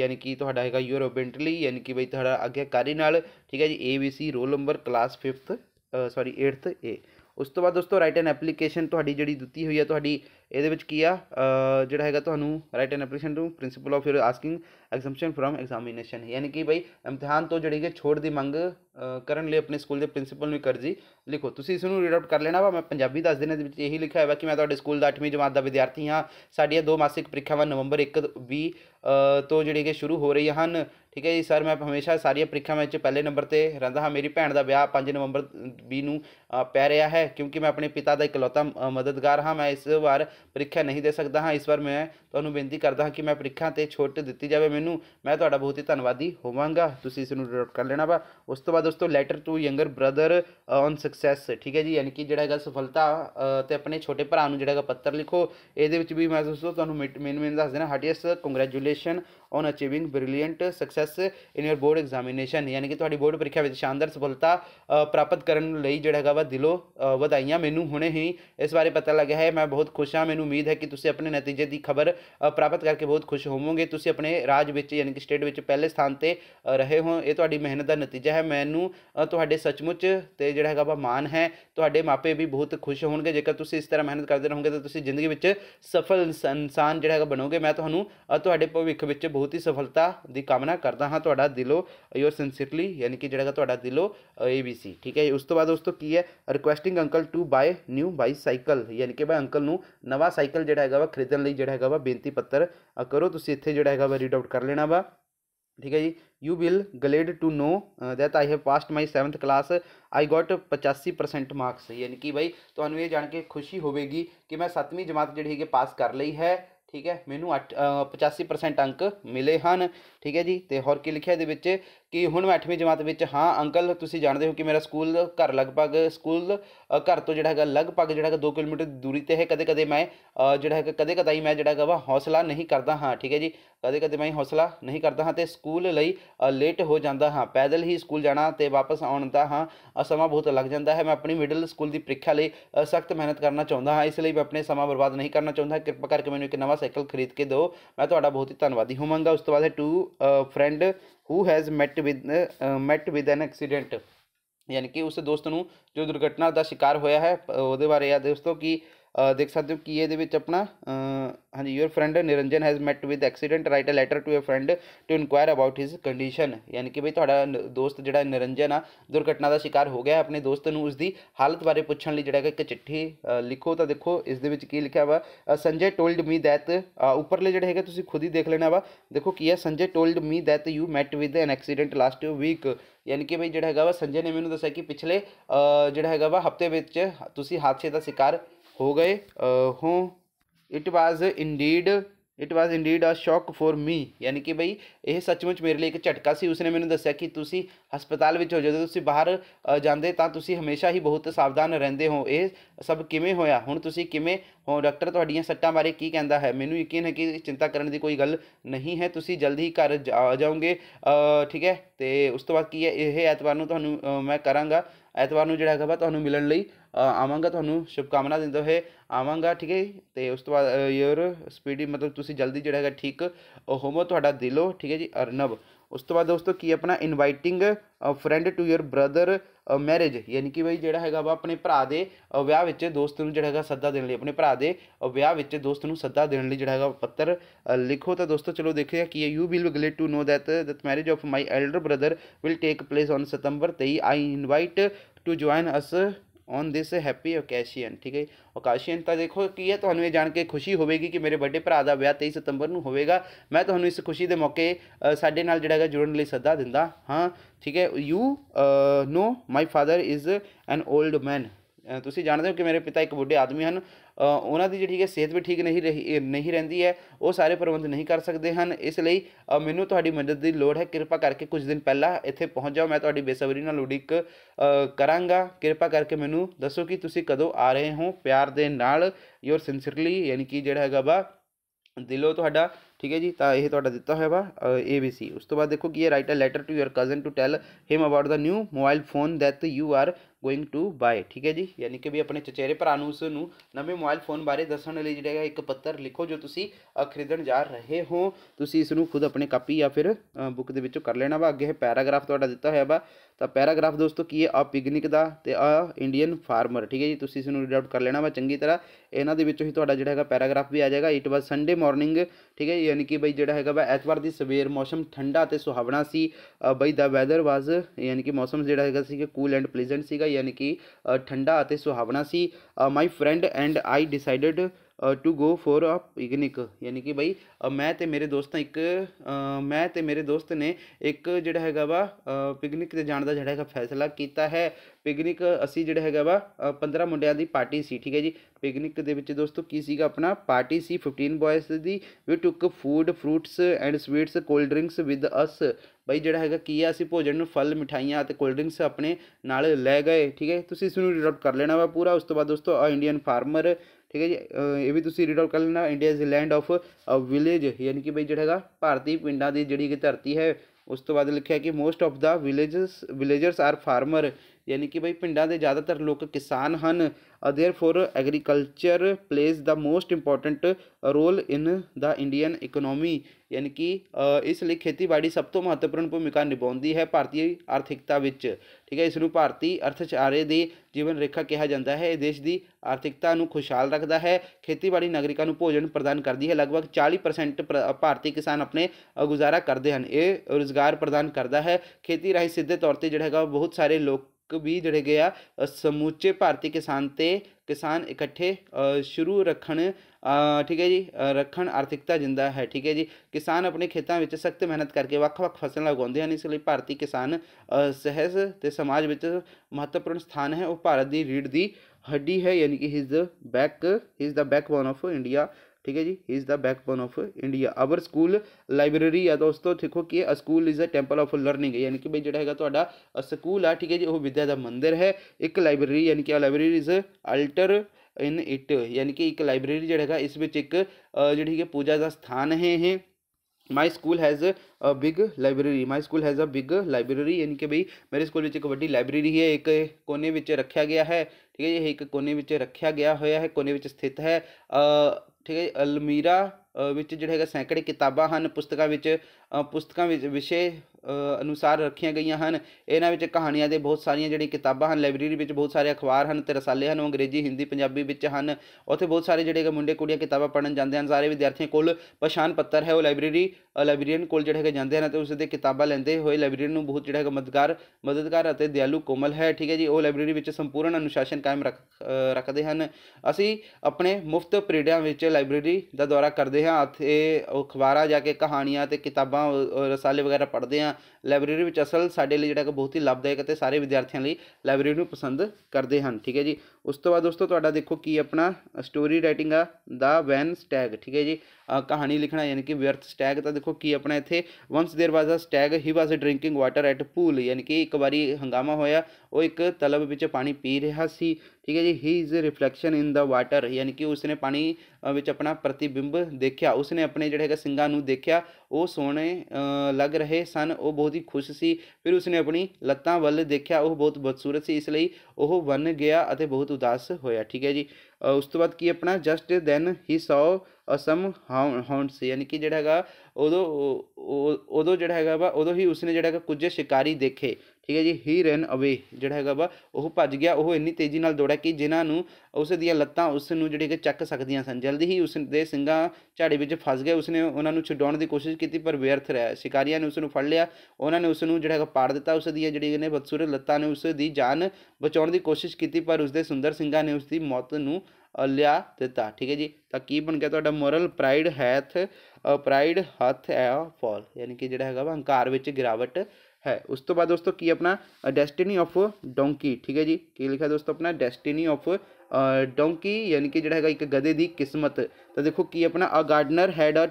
S1: यानी कि थोड़ा है यूरोबेंटली यानी कि बई थोड़ा अग्ञाकारी ठीक है जी A B C roll number class fifth sorry 8th A ਉਸ ਤੋਂ ਬਾਅਦ ਦੋਸਤੋ ਰਾਈਟ ਐਨ ਐਪਲੀਕੇਸ਼ਨ ਤੁਹਾਡੀ ਜਿਹੜੀ ਦਿੱਤੀ ਹੋਈ ਹੈ ਤੁਹਾਡੀ ਇਹਦੇ ਵਿੱਚ ਕੀ ਆ ਜਿਹੜਾ ਹੈਗਾ ਤੁਹਾਨੂੰ write an application to principal of your asking exemption from examination ਯਾਨੀ ਕਿ ਭਾਈ ਇਮਤਿਹਾਨ ਤੋਂ ਜਿਹੜੀ ਕਿ ਛੋੜ ਦੀ ਮੰਗ ਕਰਨ ਲਈ ਆਪਣੇ ਸਕੂਲ ਦੇ ਪ੍ਰਿੰਸੀਪਲ ਨੂੰ ਕਰਜ਼ੀ ਲਿਖੋ ਤੁਸੀਂ ਇਸ ਨੂੰ ਰੀਡ ਆਊਟ ਕਰ ਲੈਣਾ ਵਾ ਮੈਂ ਪੰਜਾਬੀ ਦੱਸ ਦਿਨ ਦੇ ਵਿੱਚ ਇਹੀ ਲਿਖਿਆ ਹੋਇਆ ਕਿ ਮੈਂ ਤੁਹਾਡੇ ਸਕੂਲ ਦਾ 8ਵੀਂ ਜਮਾਤ ਦਾ ਵਿਦਿਆਰਥੀ ਹਾਂ ਸਾਡੀਆਂ ਦੋ ਮਾਸਿਕ ਪ੍ਰੀਖਿਆਵਾਂ ਨਵੰਬਰ 1 20 ਤੋਂ ਜਿਹੜੇ ਕਿ ਸ਼ੁਰੂ ਹੋ ਰਹੀਆਂ ਹਨ ਠੀਕ ਹੈ ਜੀ ਸਰ ਮੈਂ ਹਮੇਸ਼ਾ ਸਾਰੀਆਂ ਪ੍ਰੀਖਿਆਵਾਂ ਵਿੱਚ ਪਹਿਲੇ ਨੰਬਰ ਤੇ ਰਹਿੰਦਾ ਹਾਂ ਮੇਰੀ ਭੈਣ ਦਾ ਵਿਆਹ 5 ਨਵੰਬਰ 20 ਨੂੰ ਪੈ ਰਿਹਾ ਹੈ ਕਿਉਂਕਿ ਮੈਂ ਆਪਣੇ ਪਿਤਾ ਦਾ ਇਕਲੌਤਾ ਮਦਦਗਾਰ ਹਾਂ ਮੈਂ ਇਸ ਵਾਰ ਪ੍ਰੀਖਿਆ ਨਹੀਂ ਦੇ ਸਕਦਾ ਹਾਂ ਇਸ ਵਾਰ ਮੈਂ ਤੁਹਾਨੂੰ ਬੇਨਤੀ ਕਰਦਾ ਹਾਂ ਕਿ ਮੈਂ ਪ੍ਰੀਖਿਆ ਤੇ ਛੋਟ ਦਿੱਤੀ ਜਾਵੇ ਮੈਨੂੰ ਮੈਂ ਤੁਹਾਡਾ ਬਹੁਤ ਹੀ ਧੰਨਵਾਦੀ ਹੋਵਾਂਗਾ ਤੁਸੀਂ ਇਸ ਨੂੰ ਡਾਊਟ ਕਰ ਲੈਣਾ ਵਾ ਉਸ ਤੋਂ ਬਾਅਦ ਦੋਸਤੋ letter to younger brother on success ਠੀਕ ਹੈ ਜੀ ਯਾਨੀ ਕਿ ਜਿਹੜਾ ਹੈਗਾ ਸਫਲਤਾ ਤੇ ਆਪਣੇ ਛੋਟੇ ਭਰਾ ਨੂੰ ਜਿਹੜਾ ਹੈਗਾ ਪੱਤਰ ਲਿਖੋ ਇਹਦੇ ਵਿੱਚ ਵੀ ਮੈਂ ਦੋਸਤੋ ਤੁਹਾਨੂੰ ਮੇਨ ਮੇਨ ਦੱਸ ਦੇਣਾ heartiest congratulation on achieving brilliant success in your board examination ਯਾਨੀ ਕਿ ਤੁਹਾਡੀ ਬੋਰਡ ਪ੍ਰੀਖਿਆ ਵਿੱਚ ਸ਼ਾਨਦਾਰ ਸਫਲਤਾ ਪ੍ਰਾਪਤ ਕਰਨ ਲਈ ਜਿਹੜਾ ਹੈਗਾ ਵਾ ਦਿਲੋਂ ਵਧਾਈਆਂ ਮੈਨੂੰ ਹੁਣੇ ਹੀ ਇਸ ਬਾਰੇ ਪਤਾ ਲੱਗਿਆ ਹੈ ਮੈਂ ਬਹੁਤ ਖੁਸ਼ ਹਾਂ ਮੈਨੂੰ ਉਮੀਦ ਹੈ ਕਿ ਤੁਸੀਂ ਆਪਣੇ ਨਤੀਜੇ ਦੀ ਖਬਰ ਪ੍ਰਾਪਤ ਕਰਕੇ ਬਹੁਤ ਖੁਸ਼ ਹੋਵੋਗੇ ਤੁਸੀਂ ਆਪਣੇ ਰਾਜ ਵਿੱਚ ਯਾਨੀ ਕਿ ਸਟੇਟ ਵਿੱਚ ਪਹਿਲੇ ਸਥਾਨ ਤੇ ਰਹੇ ਹੋ ਇਹ ਤੁਹਾਡੀ ਮਿਹਨਤ ਦਾ ਨਤੀਜਾ ਹੈ ਮੈਨੂੰ ਤੁਹਾਡੇ ਸੱਚਮੁੱਚ ਤੇ ਜਿਹੜਾ ਹੈਗਾ ਵਾ ਮਾਣ ਹੈ ਤੁਹਾਡੇ ਮਾਪੇ ਵੀ ਬਹੁਤ ਖੁਸ਼ ਹੋਣਗੇ ਜੇਕਰ ਤੁਸੀਂ ਇਸ ਤਰ੍ਹਾਂ ਮਿਹਨਤ ਕਰਦੇ ਰਹੋਗੇ ਤਾਂ ਤੁਸੀਂ ਜ਼ਿੰਦਗੀ ਵਿੱਚ ਸਫਲ ਇਨਸਾਨ ਜਿਹੜਾ ਹੈਗਾ ਬਣੋਗੇ ਮੈਂ ਤੁਹਾਨੂੰ ਤੁਹਾਡੇ ਭਵਿੱਖ ਵਿੱਚ ਬਹੁਤ ਹੀ ਸਫਲਤਾ ਦੀ ਕਾਮਨਾ ਕਰਦਾ ਹਾਂ ਤੁਹਾਡਾ ਦਿਲੋਂ ਯੋਰ ਸਿੰਸੀਅਰਲੀ ਯਾਨੀ ਕਿ ਜਿਹੜਾ ਹੈਗਾ ਤੁਹਾਡਾ ਦਿਲੋਂ ਏਬੀਸੀ ਠੀਕ ਹੈ ਉਸ ਤੋਂ ਬਾਅਦ ਦੋਸਤੋ ਕੀ ਹੈ requesting uncle to buy new bicycle ਯਾਨੀ ਕਿ ਬਾਈ ਅੰਕਲ ਨੂੰ ਨਵਾਂ ਵਾ ਸਾਈਕਲ ਜਿਹੜਾ ਹੈਗਾ ਵਾ ਖਰੀਦਣ ਲਈ ਜਿਹੜਾ ਹੈਗਾ ਵਾ ਬੇਨਤੀ ਪੱਤਰ ਕਰੋ ਤੁਸੀਂ ਇੱਥੇ ਜਿਹੜਾ ਹੈਗਾ ਵਾ ਰੀਡ ਆਊਟ ਕਰ ਲੈਣਾ ਵਾ ठीक है जी you will glad to know that I have passed my seventh class I got पचासी परसेंट मार्क्स यानी कि भाई ਤੁਹਾਨੂੰ ਇਹ ਜਾਣ ਕੇ ਖੁਸ਼ੀ ਹੋਵੇਗੀ ਕਿ ਮੈਂ 7ਵੀਂ ਜਮਾਤ ਜਿਹੜੀ ਹੈਗੀ ਪਾਸ ਕਰ ਲਈ ਹੈ ਠੀਕ ਹੈ ਮੈਨੂੰ 85% ਅੰਕ ਮਿਲੇ ਹਨ ਠੀਕ ਹੈ ਜੀ ਤੇ ਹੋਰ ਕੀ ਲਿਖਿਆ ਇਹਦੇ ਵਿੱਚ ਕਿ ਹੁਣ ਮੈਂ 8ਵੀਂ ਜਮਾਤ ਵਿੱਚ ਹਾਂ ਅੰਕਲ ਤੁਸੀਂ ਜਾਣਦੇ ਹੋ ਕਿ ਮੇਰਾ ਸਕੂਲ ਘਰ ਲਗਭਗ ਸਕੂਲ ਘਰ ਤੋਂ ਜਿਹੜਾ ਹੈਗਾ ਲਗਭਗ ਜਿਹੜਾ ਹੈਗਾ 2 ਕਿਲੋਮੀਟਰ ਦੀ ਦੂਰੀ ਤੇ ਹੈ ਕਦੇ ਕਦੇ ਮੈਂ ਜਿਹੜਾ ਹੈਗਾ ਕਦੇ ਕਦਾਈ ਮੈਂ ਜਿਹੜਾ ਹੈਗਾ ਵਾ ਹੌਸਲਾ ਨਹੀਂ ਕਰਦਾ ਹਾਂ ਠੀਕ ਹੈ ਜੀ ਕਦੇ ਕਦੇ ਮੈਂ ਹੌਸਲਾ ਨਹੀਂ ਕਰਦਾ ਹਾਂ ਤੇ ਸਕੂਲ ਲਈ ਲੇਟ ਹੋ ਜਾਂਦਾ ਹਾਂ ਪੈਦਲ ਹੀ ਸਕੂਲ ਜਾਣਾ ਤੇ ਵਾਪਸ ਆਉਣ ਦਾ ਹਾਂ ਸਮਾਂ ਬਹੁਤ ਲੱਗ ਜਾਂਦਾ ਹੈ ਮੈਂ ਆਪਣੀ ਮਿਡਲ ਸਕੂਲ ਦੀ ਪ੍ਰੀਖਿਆ ਲਈ ਸਖਤ ਮਿਹਨਤ ਕਰਨਾ ਚਾਹੁੰਦਾ ਹਾਂ ਇਸ ਲਈ ਮੈਂ ਆਪਣੇ ਸਮਾਂ ਬਰਬਾਦ ਨਹੀਂ ਕਰਨਾ ਚਾਹੁੰਦਾ ਕਿਰਪਾ ਕਰਕੇ ਮੈਨੂੰ ਇੱਕ ਨਵਾਂ ਸਾਈਕਲ ਖਰੀਦ ਕੇ ਦਿਓ ਮੈਂ ਤੁਹਾਡਾ ਬਹੁਤ ਹੀ ਧੰਨਵਾਦੀ ਹੋਵਾਂਗਾ ਉਸ ਤੋਂ ਬਾਅਦ ਹੈ to friend who has met with met with an accident ਯਾਨੀ ਕਿ ਉਸ ਦੋਸਤ ਨੂੰ ਜੋ ਦੁਰਘਟਨਾ ਦਾ ਸ਼ਿਕਾਰ ਹੋਇਆ ਹੈ ਉਹਦੇ ਬਾਰੇ ਆ ਦੋਸਤੋ ਕਿ ਦੇਖ ਸਕਦੇ ਹੋ ਕਿ ਇਹਦੇ ਵਿੱਚ ਆਪਣਾ ਹਾਂਜੀ your friend Niranjan has met with accident write a letter to a friend to inquire about his condition ਯਾਨੀ ਕਿ ਬਈ ਤੁਹਾਡਾ ਦੋਸਤ ਜਿਹੜਾ ਨਿਰੰਜਨ ਆ ਦੁਰਘਟਨਾ ਦਾ ਸ਼ਿਕਾਰ ਹੋ ਗਿਆ ਆਪਣੇ ਦੋਸਤ ਨੂੰ ਉਸ ਦੀ ਹਾਲਤ ਬਾਰੇ ਪੁੱਛਣ ਲਈ ਜਿਹੜਾ ਇੱਕ ਚਿੱਠੀ ਲਿਖੋ ਤਾਂ ਦੇਖੋ ਇਸ ਦੇ ਵਿੱਚ ਕੀ ਲਿਖਿਆ ਵਾ ਸੰਜੇ ਟੋਲਡ ਮੀ ਦੈਟ ਉੱਪਰਲੇ ਜਿਹੜੇ ਹੈਗੇ ਤੁਸੀਂ ਖੁਦ ਹੀ ਦੇਖ ਲੈਣਾ ਵਾ ਦੇਖੋ ਕੀ ਹੈ Sanjay told me that you met with an accident last week ਯਾਨੀ ਕਿ ਬਈ ਜਿਹੜਾ ਹੈਗਾ ਵਾ ਸੰਜੇ ਨੇ ਮੈਨੂੰ ਦੱਸਿਆ ਕਿ ਪਿਛਲੇ ਜਿਹੜਾ ਹੈਗਾ ਵਾ ਹਫਤੇ ਵਿੱਚ ਤੁਸੀਂ ਹਾਦਸੇ ਦਾ ਸ਼ਿਕਾਰ ਹੋ ਗਏ ਹੂੰ it was indeed it was indeed a shock for ਮੀ ਯਾਨੀ ਕਿ ਬਈ ਇਹ ਸੱਚਮੁੱਚ ਮੇਰੇ ਲਈ ਇੱਕ ਝਟਕਾ ਸੀ ਉਸਨੇ ਮੈਨੂੰ ਦੱਸਿਆ ਕਿ ਤੁਸੀਂ ਹਸਪਤਾਲ ਵਿੱਚ ਹੋ ਜਦੋਂ ਤੁਸੀਂ ਬਾਹਰ ਜਾਂਦੇ ਤਾਂ ਤੁਸੀਂ ਹਮੇਸ਼ਾ ਹੀ ਬਹੁਤ ਸਾਵਧਾਨ ਰਹਿੰਦੇ ਹੋ ਇਹ ਸਭ ਕਿਵੇਂ ਹੋਇਆ ਹੁਣ ਤੁਸੀਂ ਕਿਵੇਂ ਹੋ ਡਾਕਟਰ ਤੁਹਾਡੀਆਂ ਸੱਟਾਂ ਬਾਰੇ ਕੀ ਕਹਿੰਦਾ ਹੈ ਮੈਨੂੰ ਯਕੀਨ ਹੈ ਕਿ ਚਿੰਤਾ ਕਰਨ ਦੀ ਕੋਈ ਗੱਲ ਨਹੀਂ ਹੈ ਤੁਸੀਂ ਜਲਦੀ ਹੀ ਘਰ ਜਾ ਜਾਓਗੇ ਠੀਕ ਹੈ ਤੇ ਉਸ ਤੋਂ ਬਾਅਦ ਕੀ ਹੈ ਇਹ ਐਤਵਾਰ ਨੂੰ ਤੁਹਾਨੂੰ ਮੈਂ ਕਰਾਂਗਾ ਐਤਵਾਰ ਨੂੰ ਜਿਹੜਾ ਹੈਗਾ ਵਾ ਤੁਹਾਨੂੰ ਮਿਲਣ ਲਈ ਆਵਾਂਗਾ ਤੁਹਾਨੂੰ ਸ਼ੁਭਕਾਮਨਾ ਦਿੰਦਾ ਹੋਏ ਆਵਾਂਗਾ ਠੀਕ ਹੈ ਤੇ ਉਸ ਤੋਂ ਬਾਅਦ ਯੋਰ ਸਪੀਡੀ ਮਤਲਬ ਤੁਸੀਂ ਜਲਦੀ ਜਿਹੜਾ ਹੈਗਾ ਠੀਕ ਹੋਮੋ ਤੁਹਾਡਾ ਦਿਲੋਂ ਠੀਕ ਹੈ ਜੀ ਅਰਨਵ ਉਸ ਤੋਂ ਬਾਅਦ ਦੋਸਤੋ ਕੀ ਆਪਣਾ inviting friend to your brother marriage यानी कि भाई जो है वा अपने भरा के विह दोस्त जोड़ा है सदा देने अपने भरा के विह दोस्त सदा देने जो है पत्र लिखो तो दोस्तों चलो देखे कि you will glad to know that that marriage of my elder brother will take place on September तेई I invite to join us on this happy occasion ਠੀਕ ਹੈ ਓਕੇਸ਼ਨ ਤਾਂ ਦੇਖੋ ਕੀ ਹੈ ਤੁਹਾਨੂੰ ਇਹ ਜਾਣ ਕੇ ਖੁਸ਼ੀ ਹੋਵੇਗੀ ਕਿ ਮੇਰੇ ਵੱਡੇ ਭਰਾ ਦਾ ਵਿਆਹ 23 ਸਤੰਬਰ ਨੂੰ ਹੋਵੇਗਾ ਮੈਂ ਤੁਹਾਨੂੰ ਇਸ ਖੁਸ਼ੀ ਦੇ ਮੌਕੇ ਸਾਡੇ ਨਾਲ ਜਿਹੜਾ ਹੈ ਜੁੜਨ ਲਈ ਸੱਦਾ ਦਿੰਦਾ ਹਾਂ ਠੀਕ ਹੈ you know my father is an old man ਤੁਸੀਂ ਜਾਣਦੇ ਹੋ ਕਿ ਮੇਰੇ ਪਿਤਾ ਇੱਕ ਬੁੱਢੇ ਆਦਮੀ ਹਨ ਉਹਨਾਂ ਦੀ ਜਿਹੜੀ ਹੈ ਸਿਹਤ ਵੀ ਠੀਕ ਨਹੀਂ ਰਹੀ ਨਹੀਂ ਰਹਿੰਦੀ ਹੈ ਉਹ ਸਾਰੇ ਪ੍ਰਬੰਧ ਨਹੀਂ ਕਰ ਸਕਦੇ ਹਨ ਇਸ ਲਈ ਮੈਨੂੰ ਤੁਹਾਡੀ ਮਦਦ ਦੀ ਲੋੜ ਹੈ ਕਿਰਪਾ ਕਰਕੇ ਕੁਝ ਦਿਨ ਪਹਿਲਾਂ ਇੱਥੇ ਪਹੁੰਚ ਜਾਓ ਮੈਂ ਤੁਹਾਡੀ ਬੇਸਬਰੀ ਨਾਲ ਉਡੀਕ ਕਰਾਂਗਾ ਕਿਰਪਾ ਕਰਕੇ ਮੈਨੂੰ ਦੱਸੋ ਕਿ ਤੁਸੀਂ ਕਦੋਂ ਆ ਰਹੇ ਹੋ ਪਿਆਰ ਦੇ ਨਾਲ ਯੋਰ ਸਿੰਸੀਅਰਲੀ ਯਾਨੀ ਕਿ ਜਿਹੜਾ ਹੈਗਾ ਵਾ ਦਿਲੋਂ ਤੁਹਾਡਾ ਠੀਕ ਹੈ ਜੀ ਤਾਂ ਇਹ ਤੁਹਾਡਾ ਦਿੱਤਾ ਹੋਇਆ ਵਾ ABC ਉਸ ਤੋਂ ਬਾਅਦ ਦੇਖੋ ਕਿ ਇਹ write a letter to your cousin to tell him about the new mobile phone that you are going to buy ਠੀਕ ਹੈ ਜੀ ਯਾਨੀ ਕਿ ਵੀ ਆਪਣੇ ਚਚੇਰੇ ਭਰਾ ਨੂੰ ਉਸ ਨੂੰ ਨਵੇਂ ਮੋਬਾਈਲ ਫੋਨ ਬਾਰੇ ਦੱਸਣ ਲਈ ਜਿਹੜਾ ਇੱਕ ਪੱਤਰ ਲਿਖੋ ਜੋ ਤੁਸੀਂ ਖਰੀਦਣ ਜਾ ਰਹੇ ਹੋ ਤੁਸੀਂ ਇਸ ਨੂੰ ਖੁਦ ਆਪਣੇ ਕਾਪੀ ਜਾਂ ਫਿਰ ਬੁੱਕ ਦੇ ਵਿੱਚੋਂ ਕਰ ਲੈਣਾ ਵਾ ਅੱਗੇ ਇਹ ਪੈਰਾਗ੍ਰਾਫ ਤੁਹਾਡਾ ਦਿੱਤਾ ਹੋਇਆ ਵਾ ਤਾਂ ਪੈਰਾਗ੍ਰਾਫ ਦੋਸਤੋ ਕੀ ਹੈ ਆ ਪਿਕਨਿਕ ਦਾ ਤੇ ਆ ਇੰਡੀਅਨ ਫਾਰਮਰ ਠੀਕ ਹੈ ਜੀ ਤੁਸੀਂ ਇਸ ਨੂੰ ਰੀਡ ਆਊਟ ਕਰ ਲੈਣਾ ਵਾ ਚੰਗੀ ਤਰ੍ਹਾਂ ਇਹਨਾਂ ਦੇ ਵਿੱਚੋਂ ਹੀ ਤੁਹਾਡਾ ਜਿਹੜਾ ਹੈਗਾ ਪੈਰਾਗ੍ਰਾਫ ਵੀ ਆ ਜਾਏਗਾ ਇਟ ਵਾਸ ਸੰਡੇ ਮਾਰਨਿੰਗ ਠੀਕ ਹੈ ਯਾਨੀ ਕਿ ਬਈ ਜਿਹੜਾ ਹੈਗਾ ਵਾ ਐਤਵਾਰ ਦੀ ਸਵੇਰ ਮੌਸਮ ਠੰਡਾ ਤੇ ਸੁਹਾਵਣਾ ਸੀ ਬਈ ਦਾ ਵੈਦਰ ਵਾਸ ਯਾਨੀ ਕਿ ਮੌਸਮ ਜਿਹੜਾ ਹੈਗਾ ਸੀ ਕਿ ਕੂਲ ਐਂਡ ਪਲੀਜ਼ੈਂਟ ਸੀਗਾ यानी कि ठंडा आते सुहावना सी my friend and I decided to go for a picnic ਯਾਨੀ ਕਿ ਬਈ ਮੈਂ ਤੇ ਮੇਰੇ ਦੋਸਤਾਂ ਇੱਕ ਮੈਂ ਤੇ ਮੇਰੇ ਦੋਸਤ ਨੇ ਇੱਕ ਜਿਹੜਾ ਹੈਗਾ ਵਾ ਪਿਕਨਿਕ ਤੇ ਜਾਣ ਦਾ ਜਿਹੜਾ ਹੈਗਾ ਫੈਸਲਾ ਕੀਤਾ ਹੈ ਪਿਕਨਿਕ ਅਸੀਂ ਜਿਹੜਾ ਹੈਗਾ ਵਾ 15 ਮੁੰਡਿਆਂ ਦੀ ਪਾਰਟੀ ਸੀ ਠੀਕ ਹੈ ਜੀ ਪਿਕਨਿਕ ਦੇ ਵਿੱਚ ਦੋਸਤੋ ਕੀ ਸੀਗਾ ਆਪਣਾ ਪਾਰਟੀ ਸੀ 15 ਬॉयਜ਼ ਦੀ we took food fruits and sweets cold drinks with us ਬਈ ਜਿਹੜਾ ਹੈਗਾ ਕੀ ਆ ਅਸੀਂ ਭੋਜਨ ਨੂੰ ਫਲ ਮਿਠਾਈਆਂ ਤੇ ਕੋਲਡ ਡਰਿੰਕਸ ਆਪਣੇ ਨਾਲ ਲੈ ਗਏ ਠੀਕ ਹੈ ਤੁਸੀਂ ਇਸ ਨੂੰ ਰਿਜ਼ਰਵ ਕਰ ਲੈਣਾ ਵਾ ਪੂਰਾ ਉਸ ਤੋਂ ਬਾਅਦ ਦੋਸਤੋ ਆ ਇੰਡੀਅਨ ਫਾਰਮਰ ठीक है जी ये तुम रीड आउट कर लेना India is land of village यानी कि भाई जो है भारतीय पिंडा की जी धरती है उस तो बाद लिखे कि most of the village villagers are farmer यानी कि भाई पिंडा के ज़्यादातर लोग किसान हैं अदेयर for agriculture plays the most important role in the Indian economy ਯਾਨੀ ਕਿ ਇਸ ਲਈ ਖੇਤੀਬਾੜੀ ਸਭ ਤੋਂ ਮਹੱਤਵਪੂਰਨ ਭੂਮਿਕਾ ਨਿਭਾਉਂਦੀ ਹੈ ਭਾਰਤੀ ਆਰਥਿਕਤਾ ਵਿੱਚ ਠੀਕ ਹੈ ਇਸ ਨੂੰ ਭਾਰਤੀ ਅਰਥਚਾਰੇ ਦੀ ਜੀਵਨ ਰੇਖਾ ਕਿਹਾ ਜਾਂਦਾ ਹੈ ਇਹ ਦੇਸ਼ ਦੀ ਆਰਥਿਕਤਾ ਨੂੰ ਖੁਸ਼ਹਾਲ ਰੱਖਦਾ ਹੈ ਖੇਤੀਬਾੜੀ ਨਾਗਰਿਕਾਂ ਨੂੰ ਭੋਜਨ ਪ੍ਰਦਾਨ ਕਰਦੀ ਹੈ ਲਗਭਗ 40% ਭਾਰਤੀ ਕਿਸਾਨ ਆਪਣੇ ਗੁਜ਼ਾਰਾ ਕਰਦੇ ਹਨ ਇਹ ਰੋਜ਼ਗਾਰ ਪ੍ਰਦਾਨ ਕਰਦਾ ਹੈ ਖੇਤੀ ਰਾਹੀਂ ਸਿੱਧੇ ਤੌਰ ਤੇ ਜਿਹੜਾ ਹੈਗਾ ਬਹੁਤ ਸਾਰੇ ਲੋਕ ਵੀ ਜਿਹੜੇ ਗਿਆ ਸਮੂਚੇ ਭਾਰਤੀ ਕਿਸਾਨ ਤੇ ਕਿਸਾਨ ਇਕੱਠੇ ਸ਼ੁਰੂ ਰੱਖਣ ਠੀਕ ਹੈ ਜੀ ਰੱਖਣ ਆਰਥਿਕਤਾ ਜਿੰਦਾ ਹੈ ਠੀਕ ਹੈ ਜੀ ਕਿਸਾਨ ਆਪਣੇ ਖੇਤਾਂ ਵਿੱਚ ਸਖਤ ਮਿਹਨਤ ਕਰਕੇ ਵੱਖ-ਵੱਖ ਫਸਲਾਂ ਲਗਾਉਂਦੇ ਹਨ ਇਸ ਲਈ ਭਾਰਤੀ ਕਿਸਾਨ ਸਹਿਜ ਤੇ ਸਮਾਜ ਵਿੱਚ ਮਹੱਤਵਪੂਰਨ ਸਥਾਨ ਹੈ ਉਹ ਭਾਰਤ ਦੀ ਰੀੜ ਦੀ ਹੱਡੀ ਹੈ ਯਾਨੀ ਕਿ he is back he is the backbone of India ਠੀਕ ਹੈ ਜੀ he the the backbone of India our school library ਆ ਦੋਸਤੋ ਦੇਖੋ ਕਿ school is a temple of learning ਯਾਨੀ ਕਿ ਬਈ ਜਿਹੜਾ ਹੈਗਾ ਤੁਹਾਡਾ ਸਕੂਲ ਆ ਠੀਕ ਹੈ ਜੀ ਉਹ ਵਿਦਿਆ ਦਾ ਮੰਦਿਰ ਹੈ ਇੱਕ ਲਾਇਬ੍ਰੇਰੀ ਯਾਨੀ ਕਿ library is a altar in it यानी कि एक लाइब्रेरी जड़ा है इस बिच एक जी है पूजा का स्थान है ये my school has a big library my school has a big library यानी कि बई मेरे स्कूल में एक वही लाइब्रेरी है एक कोने रखा गया है ठीक है ये एक कोने रखा गया होया है कोने स्थित है ठीक है अलमीरा जोड़ा है सैकड़े किताबा हैं पुस्तकों पुस्तकों विषय ਅਨੁਸਾਰ ਰੱਖੀਆਂ ਗਈਆਂ ਹਨ ਇਹਨਾਂ ਵਿੱਚ ਕਹਾਣੀਆਂ ਦੇ ਬਹੁਤ ਸਾਰੀਆਂ ਜਿਹੜੀ ਕਿਤਾਬਾਂ ਹਨ ਲਾਇਬ੍ਰੇਰੀ ਵਿੱਚ ਬਹੁਤ ਸਾਰੇ ਅਖਬਾਰ ਹਨ ਤੇ ਰਸਾਲੇ ਹਨ ਅੰਗਰੇਜ਼ੀ ਹਿੰਦੀ ਪੰਜਾਬੀ ਵਿੱਚ ਹਨ ਉੱਥੇ ਬਹੁਤ ਸਾਰੇ ਜਿਹੜੇ ਕਿ ਮੁੰਡੇ ਕੁੜੀਆਂ ਕਿਤਾਬਾਂ ਪੜਨ ਜਾਂਦੇ ਹਨ ਸਾਰੇ ਵਿਦਿਆਰਥੀਆਂ ਕੋਲ ਪਛਾਣ ਪੱਤਰ ਹੈ ਉਹ ਲਾਇਬ੍ਰੇਰੀ ਲਾਇਬ੍ਰੇਰੀਅਨ ਕੋਲ ਜਿਹੜੇ ਕਿ ਜਾਂਦੇ ਹਨ ਤੇ ਉਸ ਦੇ ਕਿਤਾਬਾਂ ਲੈਂਦੇ ਹੋਏ ਲਾਇਬ੍ਰੇਰੀਅਨ ਨੂੰ ਬਹੁਤ ਜਿਹੜਾ ਕਿ ਮਦਦਗਾਰ ਮਦਦਗਾਰ ਅਤੇ ਦਿਆਲੂ ਕੋਮਲ ਹੈ ਠੀਕ ਹੈ ਜੀ ਉਹ ਲਾਇਬ੍ਰੇਰੀ ਵਿੱਚ ਸੰਪੂਰਨ ਅਨੁਸ਼ਾਸਨ ਕਾਇਮ ਰੱਖਦੇ ਹਨ ਅਸੀਂ ਆਪਣੇ ਮੁਫਤ ਪ੍ਰੇਡਿਆਂ ਵਿੱਚ ਲਾਇਬ੍ਰੇਰੀ ਦਾ ਦੌਰਾ ਕਰਦੇ ਹਾਂ ਅਤੇ ਅਖਬਾਰਾਂ ਜਾ ਕੇ ਕਹਾਣੀਆਂ ਤੇ ਕਿਤਾਬਾਂ ਰਸਾਲੇ ਵਗੈਰਾ ਪੜ੍ਹਦੇ ਹਾਂ ਆ ਲਾਇਬ੍ਰੇਰੀ ਵਿੱਚ ਅਸਲ ਸਾਡੇ ਲਈ ਜਿਹੜਾ ਕਿ ਬਹੁਤ ਹੀ ਲਾਭਦਾਇਕ ਅਤੇ ਸਾਰੇ ਵਿਦਿਆਰਥੀਆਂ ਲਈ ਲਾਇਬ੍ਰੇਰੀ ਨੂੰ ਪਸੰਦ ਕਰਦੇ ਹਨ ਠੀਕ ਹੈ ਜੀ ਉਸ ਤੋਂ ਬਾਅਦ ਦੋਸਤੋ ਤੁਹਾਡਾ ਦੇਖੋ ਕੀ ਆਪਣਾ ਸਟੋਰੀ ਰਾਈਟਿੰਗ ਆ ਦਾ ਵੈਨ ਸਟੈਗ ਠੀਕ ਹੈ ਜੀ ਕਹਾਣੀ ਲਿਖਣਾ ਯਾਨੀ ਕਿ ਵਿਅਰਥ ਸਟੈਗ ਤਾਂ ਦੇਖੋ ਕੀ ਆਪਣਾ ਇੱਥੇ once there was a stag he was drinking water at pool ਯਾਨੀ ਕਿ ਇੱਕ ਵਾਰੀ ਹੰਗਾਮਾ ਹੋਇਆ ਉਹ ਇੱਕ ਤਲਬ ਵਿੱਚ ਪਾਣੀ ਪੀ ਰਿਹਾ ਸੀ ਠੀਕ ਹੈ ਜੀ he is reflection in the water ਯਾਨੀ ਕਿ ਉਸਨੇ ਪਾਣੀ ਵਿੱਚ ਆਪਣਾ ਪ੍ਰਤੀਬਿੰਬ ਦੇਖਿਆ ਉਸਨੇ ਆਪਣੇ ਜਿਹੜੇ ਹੈਗਾ ਸਿੰਘਾਂ ਨੂੰ ਦੇਖਿਆ ਉਹ ਸੋਹਣੇ ਲੱਗ ਰਹੇ ਸਨ ਉਹ ਬਹੁਤ ਹੀ ਖੁਸ਼ ਸੀ ਫਿਰ ਉਸਨੇ ਆਪਣੀ ਲੱਤਾਂ ਵੱਲ ਦੇਖਿਆ ਉਹ ਬਹੁਤ ਬਦਸੂਰਤ ਸੀ ਇਸ ਲਈ ਉਹ ਵਨ ਗਿਆ ਅਤੇ ਬਹੁਤ ਉਦਾਸ ਹੋਇਆ ਠੀਕ ਹੈ ਜੀ ਉਸ ਤੋਂ ਬਾਅਦ ਕੀ ਆਪਣਾ just then he saw some hounds ਯਾਨੀ ਕਿ ਜਿਹੜਾ ਹੈਗਾ ਉਦੋਂ ਉਦੋਂ ਜਿਹੜਾ ਹੈਗਾ ਵਾ ਉਦੋਂ ਹੀ ਉਸਨੇ ਜਿਹੜਾ ਹੈਗਾ ਕੁਝ ਸ਼ਿਕਾਰੀ ਦੇਖੇ ਠੀਕ ਹੈ ਜੀ ਹੀ ਰਨ ਅਵੇ ਜਿਹੜਾ ਹੈਗਾ ਵਾ ਉਹ ਭੱਜ ਗਿਆ ਉਹ ਇੰਨੀ ਤੇਜ਼ੀ ਨਾਲ ਦੌੜਿਆ ਕਿ ਜਿਨ੍ਹਾਂ ਨੂੰ ਉਸ ਦੀਆਂ ਲੱਤਾਂ ਉਸ ਨੂੰ ਜਿਹੜੇ ਕਿ ਚੱਕ ਸਕਦੀਆਂ ਸਨ ਜਲਦੀ ਹੀ ਉਸ ਦੇ ਸਿੰਘਾਂ ਝਾੜੇ ਵਿੱਚ ਫਸ ਗਏ ਉਸਨੇ ਉਹਨਾਂ ਨੂੰ ਛਡਾਉਣ ਦੀ ਕੋਸ਼ਿਸ਼ ਕੀਤੀ ਪਰ ਵਿਅਰਥ ਰਿਹਾ ਸ਼ਿਕਾਰੀਆਂ ਨੇ ਉਸ ਨੂੰ ਫੜ ਲਿਆ ਉਹਨਾਂ ਨੇ ਉਸ ਨੂੰ ਜਿਹੜਾ ਹੈਗਾ ਪਾੜ ਦਿੱਤਾ ਉਸ ਦੀਆਂ ਜਿਹੜੀਆਂ ਨੇ ਬਦਸੂਰਤ ਲੱਤਾਂ ਨੇ ਉਸ ਦੀ ਜਾਨ ਬਚਾਉਣ ਦੀ ਕੋਸ਼ਿਸ਼ ਕੀਤੀ ਪਰ ਉਸ ਦੇ ਸੁੰਦਰ ਸਿੰਘਾਂ ਨੇ ਉਸ ਦੀ ਮੌਤ ਨੂੰ ਲਿਆ ਦਿੱਤਾ ਠੀਕ ਹੈ ਜੀ ਤਾਂ ਕੀ ਬਣ ਗਿਆ ਤੁਹਾਡਾ ਮੋਰਲ ਪ੍ਰਾਈਡ ਹੈਥ ਪ੍ਰਾਈਡ ਹੱਥ ਐ ਫਾਲ ਯਾਨੀ ਕਿ ਜਿਹੜਾ ਹੈਗਾ ਵਾ ਹੰਕਾਰ ਵਿੱਚ ਗਿਰਾਵਟ है उस तो बाद दोस्तों की अपना डेस्टिनी ऑफ डोंकी ठीक है जी की लिखा दोस्तों अपना डेस्टिनी ऑफ डोंकी यानी कि जोड़ा है एक गधे की किस्मत तो देखो कि अपना a gardener had a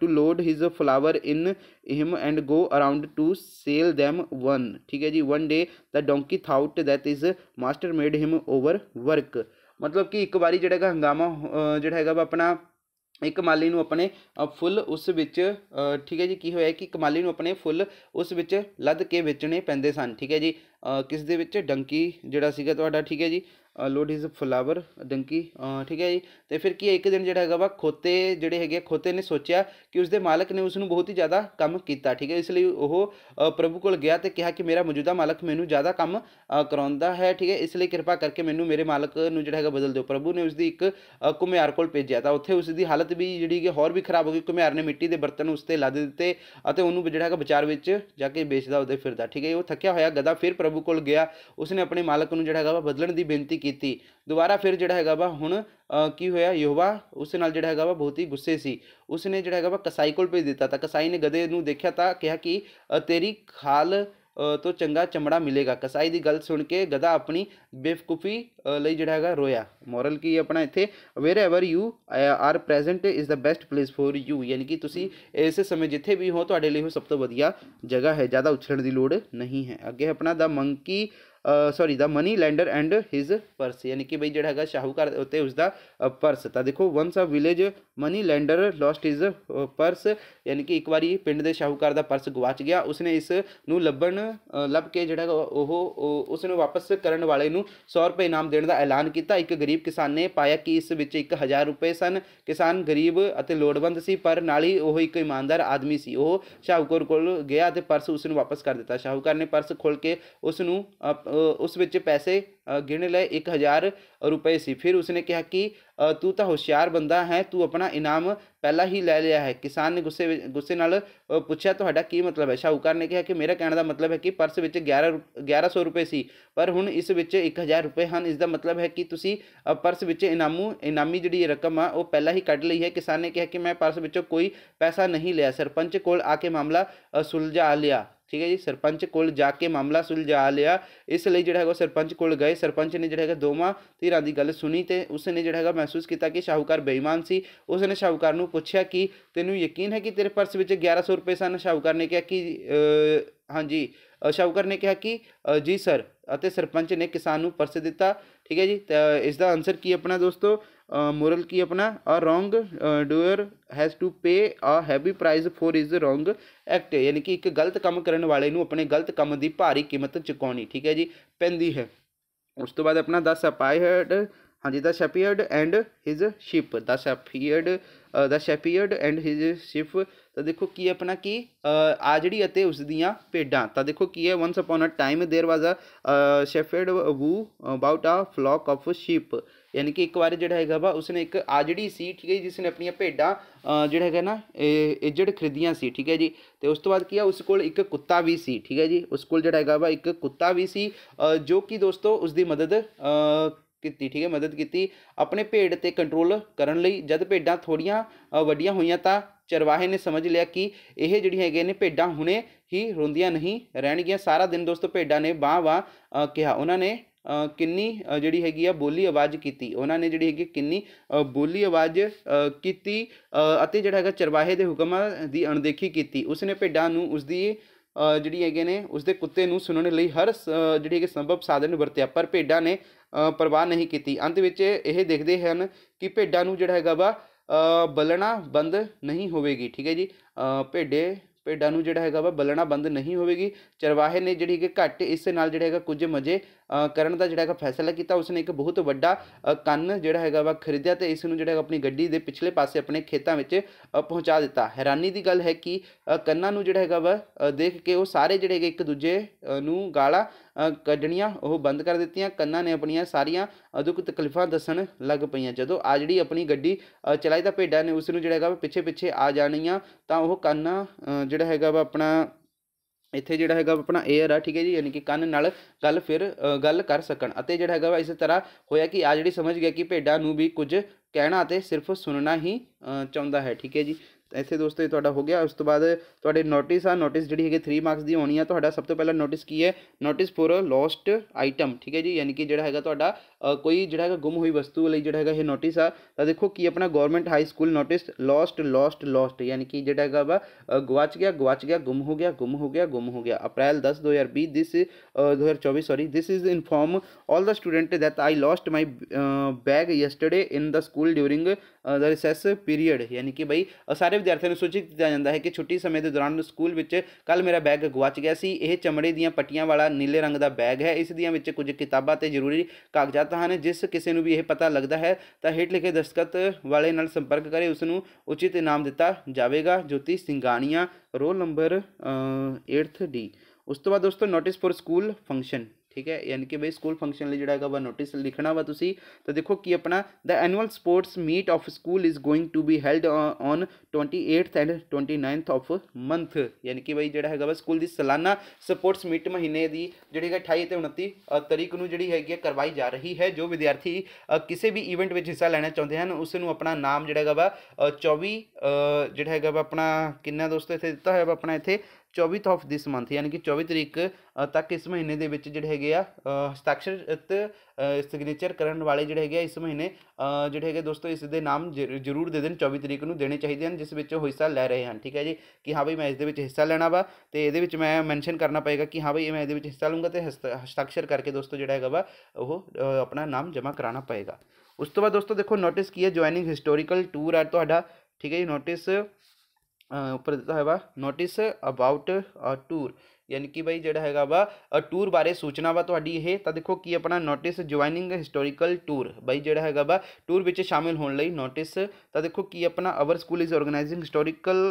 S1: to load his flower in him and go around to sell them one ठीक है जी one day the donkey thought that his master made him overwork मतलब कि एक बारी जोड़ा है हंगामा जोड़ा है अपना ਇਹ ਕਮਾਲੀ ਨੂੰ ਆਪਣੇ ਫੁੱਲ ਉਸ ਵਿੱਚ ਠੀਕ ਹੈ ਜੀ ਕੀ ਹੋਇਆ ਕਿ ਕਮਾਲੀ ਨੂੰ ਆਪਣੇ ਫੁੱਲ ਉਸ ਵਿੱਚ ਲੱਦ ਕੇ ਵੇਚਣੇ ਪੈਂਦੇ ਸਨ ਠੀਕ ਹੈ ਜੀ ਕਿਸ ਦੇ ਵਿੱਚ ਡੰਕੀ ਜਿਹੜਾ ਸੀਗਾ ਤੁਹਾਡਾ ਠੀਕ ਹੈ ਜੀ ਲੋਡ ਇਜ਼ ਫਲਾਵਰ ਡੰਕੀ ਠੀਕ ਹੈ ਜੀ ਤੇ ਫਿਰ ਕੀ ਇੱਕ ਦਿਨ ਜਿਹੜਾ ਹੈਗਾ ਵਾ ਖੋਤੇ ਜਿਹੜੇ ਹੈਗੇ ਖੋਤੇ ਨੇ ਸੋਚਿਆ ਕਿ ਉਸਦੇ ਮਾਲਕ ਨੇ ਉਸ ਨੂੰ ਬਹੁਤ ਹੀ ਜ਼ਿਆਦਾ ਕੰਮ ਕੀਤਾ ਠੀਕ ਹੈ ਇਸ ਲਈ ਉਹ ਪ੍ਰਭੂ ਕੋਲ ਗਿਆ ਤੇ ਕਿਹਾ ਕਿ ਮੇਰਾ ਮੌਜੂਦਾ ਮਾਲਕ ਮੈਨੂੰ ਜ਼ਿਆਦਾ ਕੰਮ ਕਰਾਉਂਦਾ ਹੈ ਠੀਕ ਹੈ ਇਸ ਲਈ ਕਿਰਪਾ ਕਰਕੇ ਮੈਨੂੰ ਮੇਰੇ ਮਾਲਕ ਨੂੰ ਜਿਹੜਾ ਹੈਗਾ ਬਦਲ ਦਿਓ ਪ੍ਰਭੂ ਨੇ ਉਸ ਦੀ ਇੱਕ ਕੁਮਿਆਰ ਕੋਲ ਭੇਜਿਆ ਤਾਂ ਉੱਥੇ ਉਸ ਦੀ ਹਾਲਤ ਵੀ ਜਿਹੜੀ ਕਿ ਹੋਰ ਵੀ ਖਰਾਬ ਹੋ ਗਈ ਕੁਮਿਆਰ ਨੇ ਮਿੱਟੀ ਦੇ ਬਰਤਨ ਉਸ ਤੇ ਲੱਦ ਦਿੱਤੇ ਅਤੇ ਉਹਨੂੰ ਜਿਹੜਾ ਹੈਗਾ ਵਿਚਾਰ ਵਿੱਚ ਜਾ ਕੇ ਵੇਚਦਾ ਉਹਦੇ ਫਿਰਦਾ ਠੀਕ ਹੈ ਉਹ ਥੱਕਿਆ ਹੋਇਆ ਗਦਾ ਫਿਰ ਪ੍ਰਭੂ ਕੋਲ ਗਿਆ ਉਸਨੇ ਆਪਣੇ ਮਾਲਕ ਨੂੰ ਜਿਹੜਾ ਹੈਗਾ ਬਦਲਣ ਦੀ ਬੇਨਤੀ ਕੀਤੀ ਦੁਬਾਰਾ ਫਿਰ ਜਿਹੜਾ ਹੈਗਾ ਵਾ ਹੁਣ ਕੀ ਹੋਇਆ ਯਹਵਾ ਉਸ ਨਾਲ ਜਿਹੜਾ ਹੈਗਾ ਵਾ ਬਹੁਤ ਹੀ ਗੁੱਸੇ ਸੀ ਉਸਨੇ ਜਿਹੜਾ ਹੈਗਾ ਵਾ ਕਸਾਈ ਕੋਲ ਭੇਜ ਦਿੱਤਾ ਤਾਂ ਕਸਾਈ ਨੇ ਗਦੇ ਨੂੰ ਦੇਖਿਆ ਤਾਂ ਕਿਹਾ ਕਿ ਤੇਰੀ ਖਾਲ ਤੋਂ ਚੰਗਾ ਚਮੜਾ ਮਿਲੇਗਾ ਕਸਾਈ ਦੀ ਗੱਲ ਸੁਣ ਕੇ ਗਦਾ ਆਪਣੀ ਬੇਫਕੂਫੀ ਲਈ ਜਿਹੜਾ ਹੈਗਾ ਰੋਇਆ ਮੋਰਲ ਕੀ ਆਪਣਾ ਇੱਥੇ wherever you are present is the best place for you ਯਾਨੀ ਕਿ ਤੁਸੀਂ ਇਸੇ ਸਮੇਂ ਜਿੱਥੇ ਵੀ ਹੋ ਤੁਹਾਡੇ ਲਈ ਉਹ ਸਭ ਤੋਂ ਵਧੀਆ ਜਗ੍ਹਾ ਹੈ ਜ਼ਿਆਦਾ ਉਛਲਣ ਦੀ ਲੋੜ ਨਹੀਂ ਹੈ ਅੱਗੇ ਆਪਣਾ the monkey sorry the money lender and his purse ਯਾਨੀ ਕਿ ਬਈ ਜਿਹੜਾ ਹੈਗਾ ਸ਼ਾਹੂਕਾਰ ਉੱਤੇ ਉਸ ਦਾ ਪਰਸ ਤਾਂ ਦੇਖੋ once a village money lender lost his purse ਯਾਨੀ ਕਿ ਇੱਕ ਵਾਰੀ ਪਿੰਡ ਦੇ ਸ਼ਾਹੂਕਾਰ ਦਾ ਪਰਸ ਗਵਾਚ ਗਿਆ ਉਸਨੇ ਇਸ ਨੂੰ ਲੱਭਣ ਲੱਭ ਕੇ ਜਿਹੜਾ ਉਹ ਉਸ ਨੂੰ ਵਾਪਸ ਕਰਨ ਵਾਲੇ ਨੂੰ 100 ਰੁਪਏ ਇਨਾਮ ਦੇਣ ਦਾ ਐਲਾਨ ਕੀਤਾ ਇੱਕ ਗਰੀਬ ਕਿਸਾਨ ਨੇ ਪਾਇਆ ਕਿ ਇਸ ਵਿੱਚ 1000 ਰੁਪਏ ਸਨ ਕਿਸਾਨ ਗਰੀਬ ਅਤੇ ਲੋੜਵੰਦ ਸੀ ਪਰ ਨਾਲ ਹੀ ਉਹ ਇੱਕ ਇਮਾਨਦਾਰ ਆਦਮੀ ਸੀ ਉਹ ਸ਼ਾਹੂਕਾਰ ਕੋਲ ਗਿਆ ਤੇ ਪਰਸ ਉਸ ਨੂੰ ਵਾਪਸ ਕਰ ਦਿੱਤਾ ਸ਼ਾਹੂਕਾਰ ਨੇ ਪਰਸ ਖੋਲ ਕੇ ਉਸ ਨੂੰ ਉਸ ਵਿੱਚ ਪੈਸੇ ਗਿਣ ਲਏ 1000 रुपए से फिर उसने कहा कि तू तो होशियार ਬੰਦਾ ਹੈ ਤੂੰ ਆਪਣਾ ਇਨਾਮ ਪਹਿਲਾਂ ਹੀ ਲੈ ਲਿਆ ਹੈ ਕਿਸਾਨ ਨੇ ਗੁੱਸੇ ਗੁੱਸੇ ਨਾਲ ਪੁੱਛਿਆ ਤੁਹਾਡਾ ਕੀ ਮਤਲਬ ਹੈ ਸ਼ਾਹੂਕਾਰ ਨੇ ਕਿਹਾ ਕਿ ਮੇਰਾ ਕਹਿਣ ਦਾ ਮਤਲਬ ਹੈ ਕਿ ਪਰਸ ਵਿੱਚ 11 1100 ਰੁਪਏ ਸੀ ਪਰ ਹੁਣ ਇਸ ਵਿੱਚ 1000 ਰੁਪਏ ਹਨ ਇਸ ਦਾ ਮਤਲਬ ਹੈ ਕਿ ਤੁਸੀਂ ਪਰਸ ਵਿੱਚ ਇਨਾਮੂ ਇਨਾਮੀ ਜਿਹੜੀ ਰਕਮ ਆ ਉਹ ਪਹਿਲਾਂ ਹੀ ਕੱਢ ਲਈ ਹੈ ਕਿਸਾਨ ਨੇ ਕਿਹਾ ਕਿ ਮੈਂ ਪਰਸ ਵਿੱਚੋਂ ਕੋਈ ਪੈਸਾ ਨਹੀਂ ਲਿਆ ਸਰਪੰਚ ਕੋਲ ਆ ਕੇ ਮਾਮਲਾ ਸੁਲਝਾ ਲਿਆ ਠੀਕ ਹੈ ਜੀ ਸਰਪੰਚ ਕੋਲ ਜਾ ਕੇ ਮਾਮਲਾ ਸੁਲਝਾ ਲਿਆ ਇਸ ਲਈ ਜਿਹੜਾ ਹੈਗਾ ਸਰਪੰਚ ਕੋਲ ਗਏ ਸਰਪੰਚ ਨੇ ਜਿਹੜਾ ਹੈਗਾ ਦੋਵਾਂ ਧਿਰਾਂ ਦੀ ਗੱਲ ਸੁਣੀ ਤੇ ਉਸ ਨੇ ਜਿਹੜਾ ਹੈਗਾ ਮਹਿਸੂਸ ਕੀਤਾ ਕਿ ਸ਼ਾਹੂਕਾਰ ਬੇਈਮਾਨ ਸੀ ਉਸ ਨੇ ਸ਼ਾਹੂਕਾਰ ਨੂੰ ਪੁੱਛਿਆ ਕਿ ਤੈਨੂੰ ਯਕੀਨ ਹੈ ਕਿ ਤੇਰੇ ਪਰਸ ਵਿੱਚ 1100 ਰੁਪਏ ਸਨ ਸ਼ਾਹੂਕਾਰ ਨੇ ਕਿਹਾ ਕਿ ਹਾਂਜੀ ਸ਼ਾਹੂਕਾਰ ਨੇ ਕਿਹਾ ਕਿ ਜੀ ਸਰ ਅਤੇ ਸਰਪੰਚ ਨੇ ਕਿਸਾਨ ਨੂੰ ਪਰਸ ਦਿੱਤਾ ठीक है जी इज द आंसर की अपना दोस्तों मोरल की अपना a wrong doer has to pay a heavy price for his wrong act यानी कि एक ਗਲਤ ਕੰਮ ਕਰਨ ਵਾਲੇ ਨੂੰ ਆਪਣੇ ਗਲਤ ਕੰਮ ਦੀ ਭਾਰੀ ਕੀਮਤ ਚੁਕਾਉਣੀ ਠੀਕ ਹੈ ਜੀ ਪੈਂਦੀ ਹੈ ਉਸ ਤੋਂ ਬਾਅਦ ਆਪਣਾ ਦਾ ਸਪਾਈਹਰਡ ਹਾਂਜੀ the shepherd and his sheep the shepherd the shepherd and his sheep तो देखो की अपना की आजड़ी अते उस दियाँ पेडा तो देखो की है once upon a time there was a shepherd who about a flock of sheep ਯਾਨੀ ਕਿ ਇੱਕ ਵਾਰ ਜਿਹੜਾ ਹੈਗਾ ਵਾ ਉਸਨੇ ਇੱਕ ਆਜੜੀ ਸੀ ਠੀਕ ਹੈ ਜਿਸਨੇ ਆਪਣੀਆਂ ਭੇਡਾਂ ਜਿਹੜਾ ਹੈਗਾ ਨਾ ਇਜੜ ਖਰੀਦੀਆਂ ਸੀ ਠੀਕ ਹੈ ਜੀ ਤੇ ਉਸ ਤੋਂ ਬਾਅਦ ਕੀ ਆ ਉਸ ਕੋਲ ਇੱਕ ਕੁੱਤਾ ਵੀ ਸੀ ਠੀਕ ਹੈ ਜੀ ਉਸ ਕੋਲ ਜਿਹੜਾ ਹੈਗਾ ਵਾ ਇੱਕ ਕੁੱਤਾ ਵੀ ਸੀ ਜੋ ਕਿ ਦੋਸਤੋ ਉਸ ਦੀ ਮਦਦ ਕੀਤੀ ਠੀਕ ਹੈ ਮਦਦ ਕੀਤੀ ਆਪਣੇ ਭੇਡ ਤੇ ਕੰਟਰੋਲ ਕਰਨ ਲਈ ਜਦ ਭੇਡਾਂ ਥੋੜੀਆਂ ਵੱਡੀਆਂ ਹੋਈਆਂ ਤਾਂ ਚਰਵਾਹੇ ਨੇ ਸਮਝ ਲਿਆ ਕਿ ਇਹ ਜਿਹੜੀ ਹੈਗੇ ਨੇ ਭੇਡਾਂ ਹੁਣੇ ਹੀ ਰੋਂਦੀਆਂ ਨਹੀਂ ਰਹਿਣਗੀਆਂ ਸਾਰਾ ਦਿਨ ਦੋਸਤੋ ਭੇਡਾਂ ਨੇ ਬਾਹ ਬਾਹ ਕਿਹਾ ਉਹਨਾਂ ਨੇ ਕਿੰਨੀ ਜਿਹੜੀ ਹੈਗੀ ਆ ਬੋਲੀ ਆਵਾਜ਼ ਕੀਤੀ ਉਹਨਾਂ ਨੇ ਜਿਹੜੀ ਹੈਗੀ ਕਿੰਨੀ ਬੋਲੀ ਆਵਾਜ਼ ਕੀਤੀ ਅਤੇ ਜਿਹੜਾ ਹੈਗਾ ਚਰਵਾਹੇ ਦੇ ਹੁਕਮਾਂ ਦੀ ਅਣਦੇਖੀ ਕੀਤੀ ਉਸਨੇ ਭੇਡਾਂ ਨੂੰ ਉਸਦੀ ਜਿਹੜੀ ਹੈਗੇ ਨੇ ਉਸਦੇ ਕੁੱਤੇ ਨੂੰ ਸੁਣਨ ਲਈ ਹਰ ਜਿਹੜੀ ਹੈਗੇ ਸੰਭਵ ਸਾਧਨ ਵਰਤਿਆ ਪਰ ਭੇਡਾਂ ਨੇ ਪਰਵਾਹ ਨਹੀਂ ਕੀਤੀ ਅੰਤ ਵਿੱਚ ਇਹ ਦੇਖਦੇ ਹਨ ਕਿ ਭੇਡਾਂ ਨੂੰ ਜਿਹੜਾ ਹੈਗਾ ਵਾ ਬਲਣਾ ਬੰਦ ਨਹੀਂ ਹੋਵੇਗੀ ਠੀਕ ਹੈ ਜੀ ਭੇਡੇ ਭੇਡਾਂ ਨੂੰ ਜਿਹੜਾ ਹੈਗਾ ਵਾ ਬਲਣਾ ਬੰਦ ਨਹੀਂ ਹੋਵੇਗੀ ਚਰਵਾਹੇ ਨੇ ਜਿਹੜੀ ਕਿ ਘੱਟ ਇਸ ਨਾਲ ਜਿਹੜਾ ਹੈਗਾ ਕੁਝ ਮਜ਼ੇ ਕਰਨ ਦਾ ਜਿਹੜਾ ਹੈਗਾ ਫੈਸਲਾ ਕੀਤਾ ਉਸਨੇ ਇੱਕ ਬਹੁਤ ਵੱਡਾ ਕੰਨ ਜਿਹੜਾ ਹੈਗਾ ਵਾ ਖਰੀਦਿਆ ਤੇ ਇਸ ਨੂੰ ਜਿਹੜਾ ਆਪਣੀ ਗੱਡੀ ਦੇ ਪਿਛਲੇ ਪਾਸੇ ਆਪਣੇ ਖੇਤਾਂ ਵਿੱਚ ਪਹੁੰਚਾ ਦਿੱਤਾ ਹੈਰਾਨੀ ਦੀ ਗੱਲ ਹੈ ਕਿ ਕੰਨਾਂ ਨੂੰ ਜਿਹੜਾ ਹੈਗਾ ਵਾ ਦੇਖ ਕੇ ਉਹ ਸਾਰੇ ਜਿਹੜੇ ਹੈਗੇ ਇੱਕ ਦੂਜੇ ਨੂੰ ਗਾਲਾਂ ਕੱਢਣੀਆਂ ਉਹ ਬੰਦ ਕਰ ਦਿੱਤੀਆਂ ਕੰਨਾਂ ਨੇ ਆਪਣੀਆਂ ਸਾਰੀਆਂ ਦੁੱਖ ਤਕਲੀਫਾਂ ਦੱਸਣ ਲੱਗ ਪਈਆਂ ਜਦੋਂ ਆ ਜਿਹੜੀ ਆਪਣੀ ਗੱਡੀ ਚਲਾਈ ਤਾਂ ਭੇਡਾਂ ਨੇ ਉਸ ਨੂੰ ਜਿਹੜਾ ਹੈਗਾ ਪਿੱਛੇ ਪਿੱਛੇ ਆ ਜਾਣੀਆਂ ਤਾਂ ਉਹ ਕੰਨਾਂ ਜਿਹੜਾ ਹੈਗਾ ਵਾ ਆਪਣਾ ਇੱਥੇ ਜਿਹੜਾ ਹੈਗਾ ਆਪਣਾ 에ਅਰ ਆ ਠੀਕ ਹੈ ਜੀ ਯਾਨੀ ਕਿ ਕੰਨ ਨਾਲ ਗੱਲ ਫਿਰ ਗੱਲ ਕਰ ਸਕਣ ਅਤੇ ਜਿਹੜਾ ਹੈਗਾ ਇਸੇ ਤਰ੍ਹਾਂ ਹੋਇਆ ਕਿ ਆ ਜਿਹੜੀ ਸਮਝ ਗਿਆ ਕਿ ਭੇਡਾਂ ਨੂੰ ਵੀ ਕੁਝ ਕਹਿਣਾ ਅਤੇ ਸਿਰਫ ਸੁਣਨਾ ਹੀ ਚਾਹੁੰਦਾ ਹੈ ਠੀਕ ਹੈ ਜੀ ਇੱਥੇ ਦੋਸਤੋ ਇਹ ਤੁਹਾਡਾ ਹੋ ਗਿਆ ਉਸ ਤੋਂ ਬਾਅਦ ਤੁਹਾਡੇ ਨੋਟਿਸ ਆ ਨੋਟਿਸ ਜਿਹੜੀ ਹੈਗੀ 3 ਮਾਰਕਸ ਦੀ ਹੋਣੀ ਆ ਤੁਹਾਡਾ ਸਭ ਤੋਂ ਪਹਿਲਾਂ ਨੋਟਿਸ ਕੀ ਹੈ ਨੋਟਿਸ ਫॉर ਲੋਸਟ ਆਈਟਮ ਠੀਕ ਹੈ ਜੀ ਯਾਨੀ ਕਿ ਜਿਹੜਾ ਹੈਗਾ ਤੁਹਾਡਾ कोई जो है गुम हुई वस्तु लिए जो है यह नोटिस आ तो देखो कि अपना government high school notice lost lost lost यानी कि जो है वह गुआच गया गुआच गया गुम हो गया गुम हो गया गुम हो गया अप्रैल दस दो हज़ार बीस दिस दो हज़ार चौबीस sorry this is inform all the student that I lost my bag yesterday in the school during the recess period यानी कि भाई सारे विद्यार्थियों को सूचित किया जाता है कि छुट्टी समय के दौरान स्कूल में कल मेरा बैग गुआच गया से यह चमड़े दियाँ पट्टिया वाला नीले रंग का बैग है इस दियाँ कुछ किताबा जरूरी कागजात ਚਾਹਤਾ ਹਨ ਜਿਸ ਕਿਸੇ ਨੂੰ ਵੀ ਇਹ ਪਤਾ ਲੱਗਦਾ ਹੈ ਤਾਂ ਹੇਠ ਲਿਖੇ ਦਸਤਖਤ ਵਾਲੇ ਨਾਲ ਸੰਪਰਕ ਕਰੇ ਉਸ ਨੂੰ ਉਚਿਤ ਇਨਾਮ ਦਿੱਤਾ ਜਾਵੇਗਾ ਜੋਤੀ ਸਿੰਘਾਨੀਆ ਰੋਲ ਨੰਬਰ 8D ਉਸ ਤੋਂ ਬਾਅਦ ਦੋਸਤੋ ਨੋਟਿਸ ਫॉर ਸਕੂਲ ਫੰਕਸ਼ਨ ਠੀਕ ਹੈ ਯਾਨੀ ਕਿ ਬਈ ਸਕੂਲ ਫੰਕਸ਼ਨ ਲਈ ਜਿਹੜਾ ਹੈਗਾ ਵਾ ਨੋਟਿਸ ਲਿਖਣਾ ਵਾ ਤੁਸੀਂ ਤਾਂ ਦੇਖੋ ਕੀ ਆਪਣਾ the annual sports meet of school is going to be held on 28th and 29th of month ਯਾਨੀ ਕਿ ਬਈ ਜਿਹੜਾ ਹੈਗਾ ਵਾ ਸਕੂਲ ਦੀ ਸਾਲਾਨਾ ਸਪੋਰਟਸ ਮੀਟ ਮਹੀਨੇ ਦੀ ਜਿਹੜੀ ਹੈ 28 ਤੇ 29 ਤਰੀਕ ਨੂੰ ਜਿਹੜੀ ਹੈਗੀ ਕਰਵਾਈ ਜਾ ਰਹੀ ਹੈ ਜੋ ਵਿਦਿਆਰਥੀ ਕਿਸੇ ਵੀ ਇਵੈਂਟ ਵਿੱਚ ਹਿੱਸਾ ਲੈਣਾ ਚਾਹੁੰਦੇ ਹਨ ਉਸ ਨੂੰ ਆਪਣਾ ਨਾਮ ਜਿਹੜਾ ਹੈਗਾ ਵਾ 24 ਜਿਹੜਾ ਹੈਗਾ ਵਾ ਆਪਣਾ ਕਿੰਨਾ ਦੋਸਤੋ ਇੱਥੇ ਦਿੱਤਾ ਹੋਇਆ ਵਾ ਆਪਣਾ ਇੱਥੇ 24th ਆਫ ਦਿਸ ਮੰਥ ਯਾਨੀ ਕਿ 24 ਤਰੀਕ ਤੱਕ ਇਸ ਮਹੀਨੇ ਦੇ ਵਿੱਚ ਜਿਹੜੇ ਹੈਗੇ ਆ ਹਸਤਾਖਰਤ ਸਿਗਨੇਚਰ ਕਰਨ ਵਾਲੇ ਜਿਹੜੇ ਹੈਗੇ ਆ ਇਸ ਮਹੀਨੇ ਜਿਹੜੇ ਹੈਗੇ ਦੋਸਤੋ ਇਸ ਦੇ ਨਾਮ ਜ਼ਰੂਰ ਦੇ ਦੇਣ 24 ਤਰੀਕ ਨੂੰ ਦੇਣੇ ਚਾਹੀਦੇ ਹਨ ਜਿਸ ਵਿੱਚ ਉਹ ਹਿੱਸਾ ਲੈ ਰਹੇ ਹਨ ਠੀਕ ਹੈ ਜੀ ਕਿ ਹਾਂ ਬਈ ਮੈਂ ਇਸ ਦੇ ਵਿੱਚ ਹਿੱਸਾ ਲੈਣਾ ਵਾ ਤੇ ਇਹਦੇ ਵਿੱਚ ਮੈਂ ਮੈਂਸ਼ਨ ਕਰਨਾ ਪਏਗਾ ਕਿ ਹਾਂ ਬਈ ਮੈਂ ਇਹਦੇ ਵਿੱਚ ਹਿੱਸਾ ਲੂੰਗਾ ਤੇ ਹਸਤਾਖਰ ਕਰਕੇ ਦੋਸਤੋ ਜਿਹੜਾ ਹੈਗਾ ਵਾ ਉਹ ਆਪਣਾ ਨਾਮ ਜਮ੍ਹਾਂ ਕਰਾਉਣਾ ਪਏਗਾ ਉਸ ਤੋਂ ਬਾਅਦ ਦੋਸਤੋ ਦੇਖੋ ਨੋਟਿਸ ਕੀ ਹੈ ਜੁਆਇਨਿੰਗ ਹਿਸਟੋਰੀਕਲ ਟੂਰ ਹੈ ਤੁਹਾਡਾ ਠੀਕ ਹੈ ਜੀ ਨੋਟਿਸ ऊपर दिता है वा नोटिस अबाउट अ टूर यानी कि भाई जोड़ा है वा अ टूर बारे सूचना वा थोड़ी तो है तो देखो कि अपना नोटिस ज्वाइनिंग हिस्टोरीकल टूर बई जोड़ा है वा टूर में शामिल होने लिय नोटिस तो देखो कि अपना our school is organising historical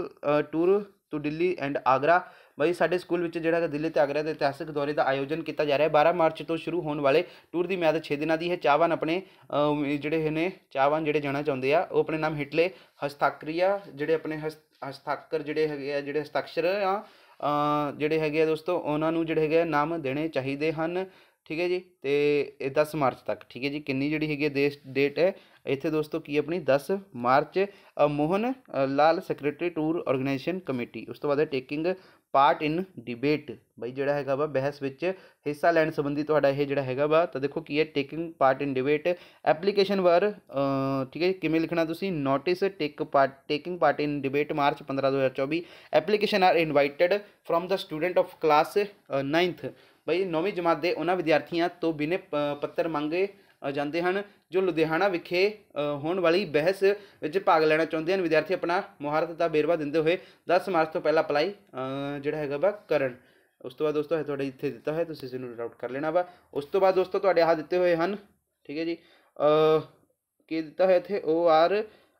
S1: tour to Delhi and Agra ਬਈ ਸਾਡੇ ਸਕੂਲ ਵਿੱਚ ਜਿਹੜਾ ਦਿੱਲੀ ਤੇ ਆਗਰਾ ਦੇ ਇਤਿਹਾਸਕ ਦੌਰੇ ਦਾ ਆਯੋਜਨ ਕੀਤਾ ਜਾ ਰਿਹਾ ਹੈ 12 ਮਾਰਚ ਤੋਂ ਸ਼ੁਰੂ ਹੋਣ ਵਾਲੇ ਟੂਰ ਦੀ ਮਿਆਦ 6 ਦਿਨਾਂ ਦੀ ਹੈ ਚਾਹਵਾਨ ਆਪਣੇ ਜਿਹੜੇ ਨੇ ਚਾਹਵਾਨ ਜਿਹੜੇ ਜਾਣਾ ਚਾਹੁੰਦੇ ਆ ਉਹ ਆਪਣੇ ਨਾਮ ਹਿਟਲੇ ਹਸਤਾਕਰੀਆ ਜਿਹੜੇ ਆਪਣੇ ਹਸਤਾਕਰ ਜਿਹੜੇ ਹੈਗੇ ਆ ਜਿਹੜੇ ਹਸਤਾਕਸ਼ਰ ਆ ਜਿਹੜੇ ਹੈਗੇ ਆ ਦੋਸਤੋ ਉਹਨਾਂ ਨੂੰ ਜਿਹੜੇ ਹੈਗੇ ਨਾਮ ਦੇਣੇ ਚਾਹੀਦੇ ਹਨ ਠੀਕ ਹੈ ਜੀ ਤੇ ਇਹ 10 ਮਾਰਚ ਤੱਕ ਠੀਕ ਹੈ ਜੀ ਕਿੰਨੀ ਜਿਹੜੀ ਹੈਗੀ ਦੇਸ਼ ਡੇਟ ਹੈ ਇੱਥੇ ਦੋਸਤੋ ਕੀ ਆਪਣੀ 10 March Mohan Lal secretary tour organisation committee ਉਸ ਤੋਂ ਬਾਅਦ ਟੇਕਿੰਗ ਪਾਰਟ ਇਨ ਡਿਬੇਟ ਬਈ ਜਿਹੜਾ ਹੈਗਾ ਵਾ ਬਹਿਸ ਵਿੱਚ ਹਿੱਸਾ ਲੈਣ ਸੰਬੰਧੀ ਤੁਹਾਡਾ ਇਹ ਜਿਹੜਾ ਹੈਗਾ ਵਾ ਤਾਂ ਦੇਖੋ ਕੀ ਹੈ taking part in debate application ਵਰ ਠੀਕ ਹੈ ਕਿਵੇਂ ਲਿਖਣਾ ਤੁਸੀਂ notice take part taking part in debate March 15 2024 application are invited from the student of class 9th ਬਈ 9ਵੀਂ ਜਮਾਤ ਦੇ ਉਹਨਾਂ ਵਿਦਿਆਰਥੀਆਂ ਤੋਂ ਬਿਨੇ ਪੱਤਰ ਮੰਗੇ ਜਾਂਦੇ ਹਨ ਜੋ ਲੁਧਿਆਣਾ ਵਿਖੇ ਹੋਣ ਵਾਲੀ ਬਹਿਸ ਵਿੱਚ ਭਾਗ ਲੈਣਾ ਚਾਹੁੰਦੇ ਹਨ ਵਿਦਿਆਰਥੀ ਆਪਣਾ ਮੁਹਾਰਤ ਦਾ ਬੇਰਵਾ ਦਿੰਦੇ ਹੋਏ 10 ਮਾਰਚ ਤੋਂ ਪਹਿਲਾਂ ਅਪਲਾਈ ਜਿਹੜਾ ਹੈਗਾ ਵਾ ਕਰਨ ਉਸ ਤੋਂ ਬਾਅਦ ਦੋਸਤੋ ਇਹ ਤੁਹਾਡੇ ਇੱਥੇ ਦਿੱਤਾ ਹੈ ਤੁਸੀਂ ਇਸ ਨੂੰ ਡਾਊਟ ਕਰ ਲੈਣਾ ਵਾ ਉਸ ਤੋਂ ਬਾਅਦ ਦੋਸਤੋ ਤੁਹਾਡੇ ਆ ਦਿੱਤੇ ਹੋਏ ਹਨ ਠੀਕ ਹੈ ਜੀ ਕੀ ਦਿੱਤਾ ਹੋਇਆ ਇੱਥੇ ਓ ਆਰ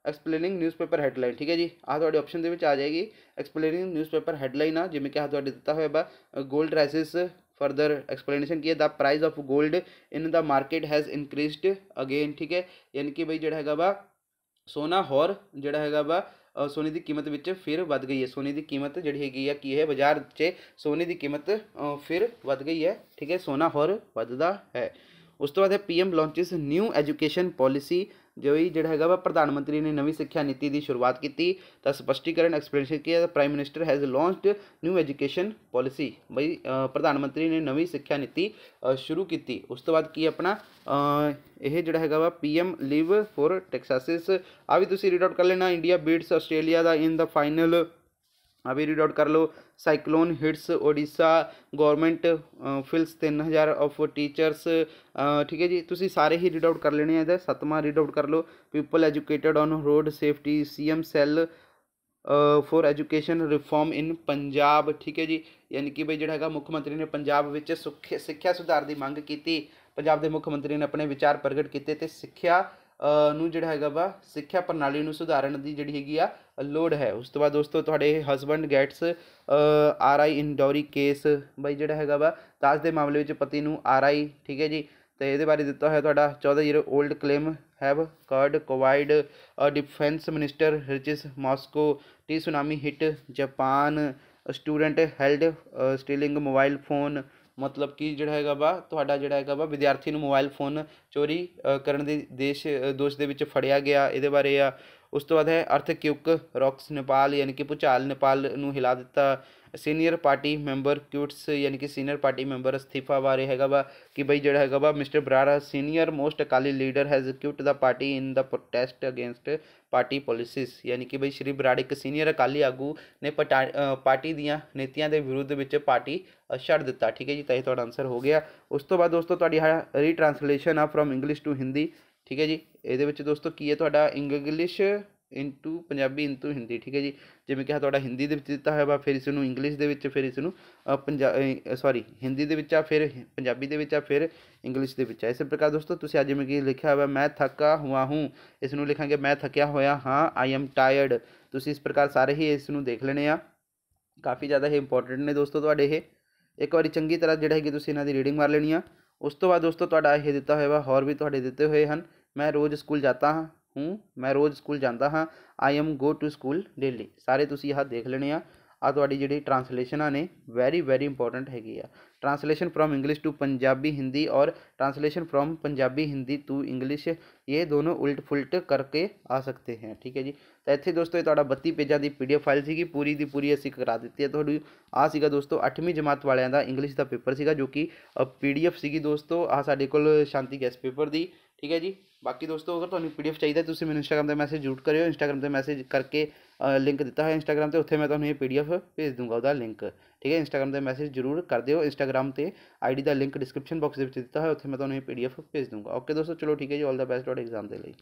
S1: ਐਕਸਪਲੇਨਿੰਗ ਨਿਊਜ਼ਪੇਪਰ ਹੈਡਲਾਈਨ ਠੀਕ ਹੈ ਜੀ ਆਹ ਤੁਹਾਡੇ ਆਪਸ਼ਨ ਦੇ ਵਿੱਚ ਆ ਜਾਏਗੀ ਐਕਸਪਲੇਨਿੰਗ ਨਿਊਜ਼ਪੇਪਰ ਹੈਡਲਾਈਨ ਆ ਜਿਵੇਂ ਕਿ ਆ ਤੁਹਾਡੇ ਦਿੱਤਾ ਹੋਇਆ ਵਾ 골ਡ ਰਾਈਸਿਸ फर्दर एक्सप्लेनेशन है the price of gold in the market has increase again ठीक है यानी कि भाई जोड़ा है वा सोना होर जोड़ा है वा सोने की कीमत बच्चे फिर बद गई है सोने की कीमत जी है कि है बाजार से सोने की कीमत फिर बद गई है ठीक है सोना होर बदता है उस तो बाद P M launches new education policy जो भी जोड़ा है वह प्रधानमंत्री ने नवी सिक्ख्या नीति की शुरुआत की तो स्पष्टीकरण एक्सप्लेन किया prime minister has launch new education policy बी प्रधानमंत्री ने नवी सिक्ख्या नीति शुरू की उस तो बाद की अपना यह जोड़ा है वह पी एम लिव फॉर टैक्सासिस आ भी तुम रीड आउट कर लेना इंडिया बीट्स आस्ट्रेलिया का इन द फाइनल अभी रीड आउट कर लो cyclone hits Odisha government fills तीन हज़ार ऑफ टीचर्स ठीक है जी ਤੁਸੀਂ ਸਾਰੇ ਹੀ ਰੀਡ ਆਊਟ ਕਰ ਲੈਣੇ ਆ ਇਹਦਾ ਸੱਤਵਾਂ ਰੀਡ ਆਊਟ ਕਰ ਲਓ people educated on road safety CM cell for education reform in Punjab ਠੀਕ ਹੈ ਜੀ ਯਾਨੀ ਕਿ ਬਈ ਜਿਹੜਾ ਹੈਗਾ ਮੁੱਖ ਮੰਤਰੀ ਨੇ ਪੰਜਾਬ ਵਿੱਚ ਸਿੱਖਿਆ ਸੁਧਾਰ ਦੀ ਮੰਗ ਕੀਤੀ ਪੰਜਾਬ ਦੇ ਮੁੱਖ ਮੰਤਰੀ ਨੇ ਆਪਣੇ ਵਿਚਾਰ ਪ੍ਰਗਟ ਕੀਤੇ ਤੇ ਸਿੱਖਿਆ ਨੂੰ ਜਿਹੜਾ ਹੈਗਾ ਵਾ ਸਿੱਖਿਆ ਪ੍ਰਣਾਲੀ ਨੂੰ ਸੁਧਾਰਨ ਦੀ ਜਿਹੜੀ ਹੈਗੀ ਆ ਲੋੜ ਹੈ ਉਸ ਤੋਂ ਬਾਅਦ ਦੋਸਤੋ ਤੁਹਾਡੇ husband gets R I in dowry case ਬਈ ਜਿਹੜਾ ਹੈਗਾ ਵਾ ਤਾਜ ਦੇ ਮਾਮਲੇ ਵਿੱਚ ਪਤੀ ਨੂੰ ਆਰ ਆਈ ਠੀਕ ਹੈ ਜੀ ਤੇ ਇਹਦੇ ਬਾਰੇ ਦਿੱਤਾ ਹੋਇਆ ਤੁਹਾਡਾ 14 year old claim have cured covid defence minister reaches Moscow ਟੀ tsunami hit Japan student held stealing mobile phone ਮਤਲਬ ਕਿ ਜਿਹੜਾ ਹੈਗਾ ਵਾ ਤੁਹਾਡਾ ਜਿਹੜਾ ਹੈਗਾ ਵਾ ਵਿਦਿਆਰਥੀ ਨੂੰ ਮੋਬਾਈਲ ਫੋਨ ਚੋਰੀ ਕਰਨ ਦੇ ਦੇਸ਼ ਦੋਸ਼ ਦੇ ਵਿੱਚ ਫੜਿਆ ਗਿਆ ਇਹਦੇ ਬਾਰੇ ਆ ਉਸ ਤੋਂ ਬਾਅਦ ਹੈ ਅਰਥ ਕਿਉਕ ਰੌਕਸ ਨੇਪਾਲ ਯਾਨੀ ਕਿ ਭੂਚਾਲ ਨੇਪਾਲ ਨੂੰ ਹਿਲਾ ਦਿੱਤਾ ਸੀਨੀਅਰ ਪਾਰਟੀ ਮੈਂਬਰ ਕਿਊਟਸ ਯਾਨੀ ਕਿ ਸੀਨੀਅਰ ਪਾਰਟੀ ਮੈਂਬਰ ਅਸਤੀਫਾ ਬਾਰੇ ਹੈਗਾ ਵਾ ਕਿ ਬਈ ਜਿਹੜਾ ਹੈਗਾ ਵਾ mister Brar senior most Akali leader has quit the party in the protest against party policies ਯਾਨੀ ਕਿ ਬਈ ਸ਼੍ਰੀ ਬਰਾੜ ਇੱਕ ਸੀਨੀਅਰ ਅਕਾਲੀ ਆਗੂ ਨੇ ਪਾਰਟੀ ਦੀਆਂ ਨੀਤੀਆਂ ਦੇ ਵਿਰੁੱਧ ਵਿੱਚ ਪਾਰਟੀ ਛੱਡ ਦਿੱਤਾ ਠੀਕ ਹੈ ਜੀ ਤਾਂ ਇਹ ਤੁਹਾਡਾ ਆਨਸਰ ਹੋ ਗਿਆ ਉਸ ਤੋਂ ਬਾਅਦ ਦੋਸਤੋ ਤੁਹਾਡੀ ਰੀਟ੍ਰਾਂਸਲੇਸ਼ਨ ਆ ਫਰਮ ਇੰਗਲਿਸ਼ ਟੂ ਹਿੰਦੀ ਠੀਕ ਹੈ ਜੀ ਇਹਦੇ ਵਿੱਚ ਦੋਸਤੋ ਕੀ ਹੈ ਤੁਹਾਡਾ English into Punjabi into Hindi ठीक है जी जिमें कहा थोड़ा हिंदी दिता है फिर इस इंग्लिश फिर इस सॉरी हिंदी के फिर पंजाबी दि फिर इंग्लिश के इस प्रकार दोस्तों तुम अब जिमें लिखा हुआ मैं थका हुआ हूँ इस लिखा कि मैं थकिया हुआ हाँ आई एम टायर्ड तुम इस प्रकार सारे ही इस देख लेने काफ़ी ज़्यादा ही इंपोर्टेंट ने दोस्तों तो एक बार चंकी तरह जोड़ा है कि तुम इन्हें रीडिंग मार लेनी है उस तो बाद दोस्तों यह दिता हुआ होर भी तो दते हुए हैं मैं रोज़ स्कूल जाता हाँ हूँ मैं रोज़ स्कूल जाता हाँ I am go to school daily सारे तुम यहाँ देख लेने आई जी ट्रांसलेन ने वैरी वैरी इंपोर्टेंट हैगी है translation from English to Punjabi Hindi और translation from Punjabi Hindi to English ये दोनों उल्ट फुलट करके आ सकते हैं ठीक है जी तो इतने दोस्तों तो बत्ती पेजा की पी डी एफ फाइल सी पूरी की पूरी असी करा दी है थोड़ी आगा दोस्तों अठवीं जमात वाल इंग्लिश का पेपर से जो कि पी डी एफ सी दोस्तों आ सा को शांति गैस पेपर की ठीक है जी बाकी दोस्तों अगर तुम्हें पी डी एफ चाहिए तुम्हें इंस्टाग्राम पर मैसेज जरूर करो इंस्टाग्राम से मैसेज करके लिंक दिता है इंस्टाग्राम से उत्थे मैं तुम्हें तो पी डी एफ भेज दूंगा वह लिंक ठीक है इंस्टाग्राम से मैसेज जरूर कर दियो इंस्टाग्राम से आई डी का लिंक डिस्क्रिप्शन बॉक्स के दिता है उत्थे मैं तुम्हें पी डी एफ भेज दूँगा ओके दोस्तों चलो ठीक है जी ऑल द बेस्ट एग्जाम के लिए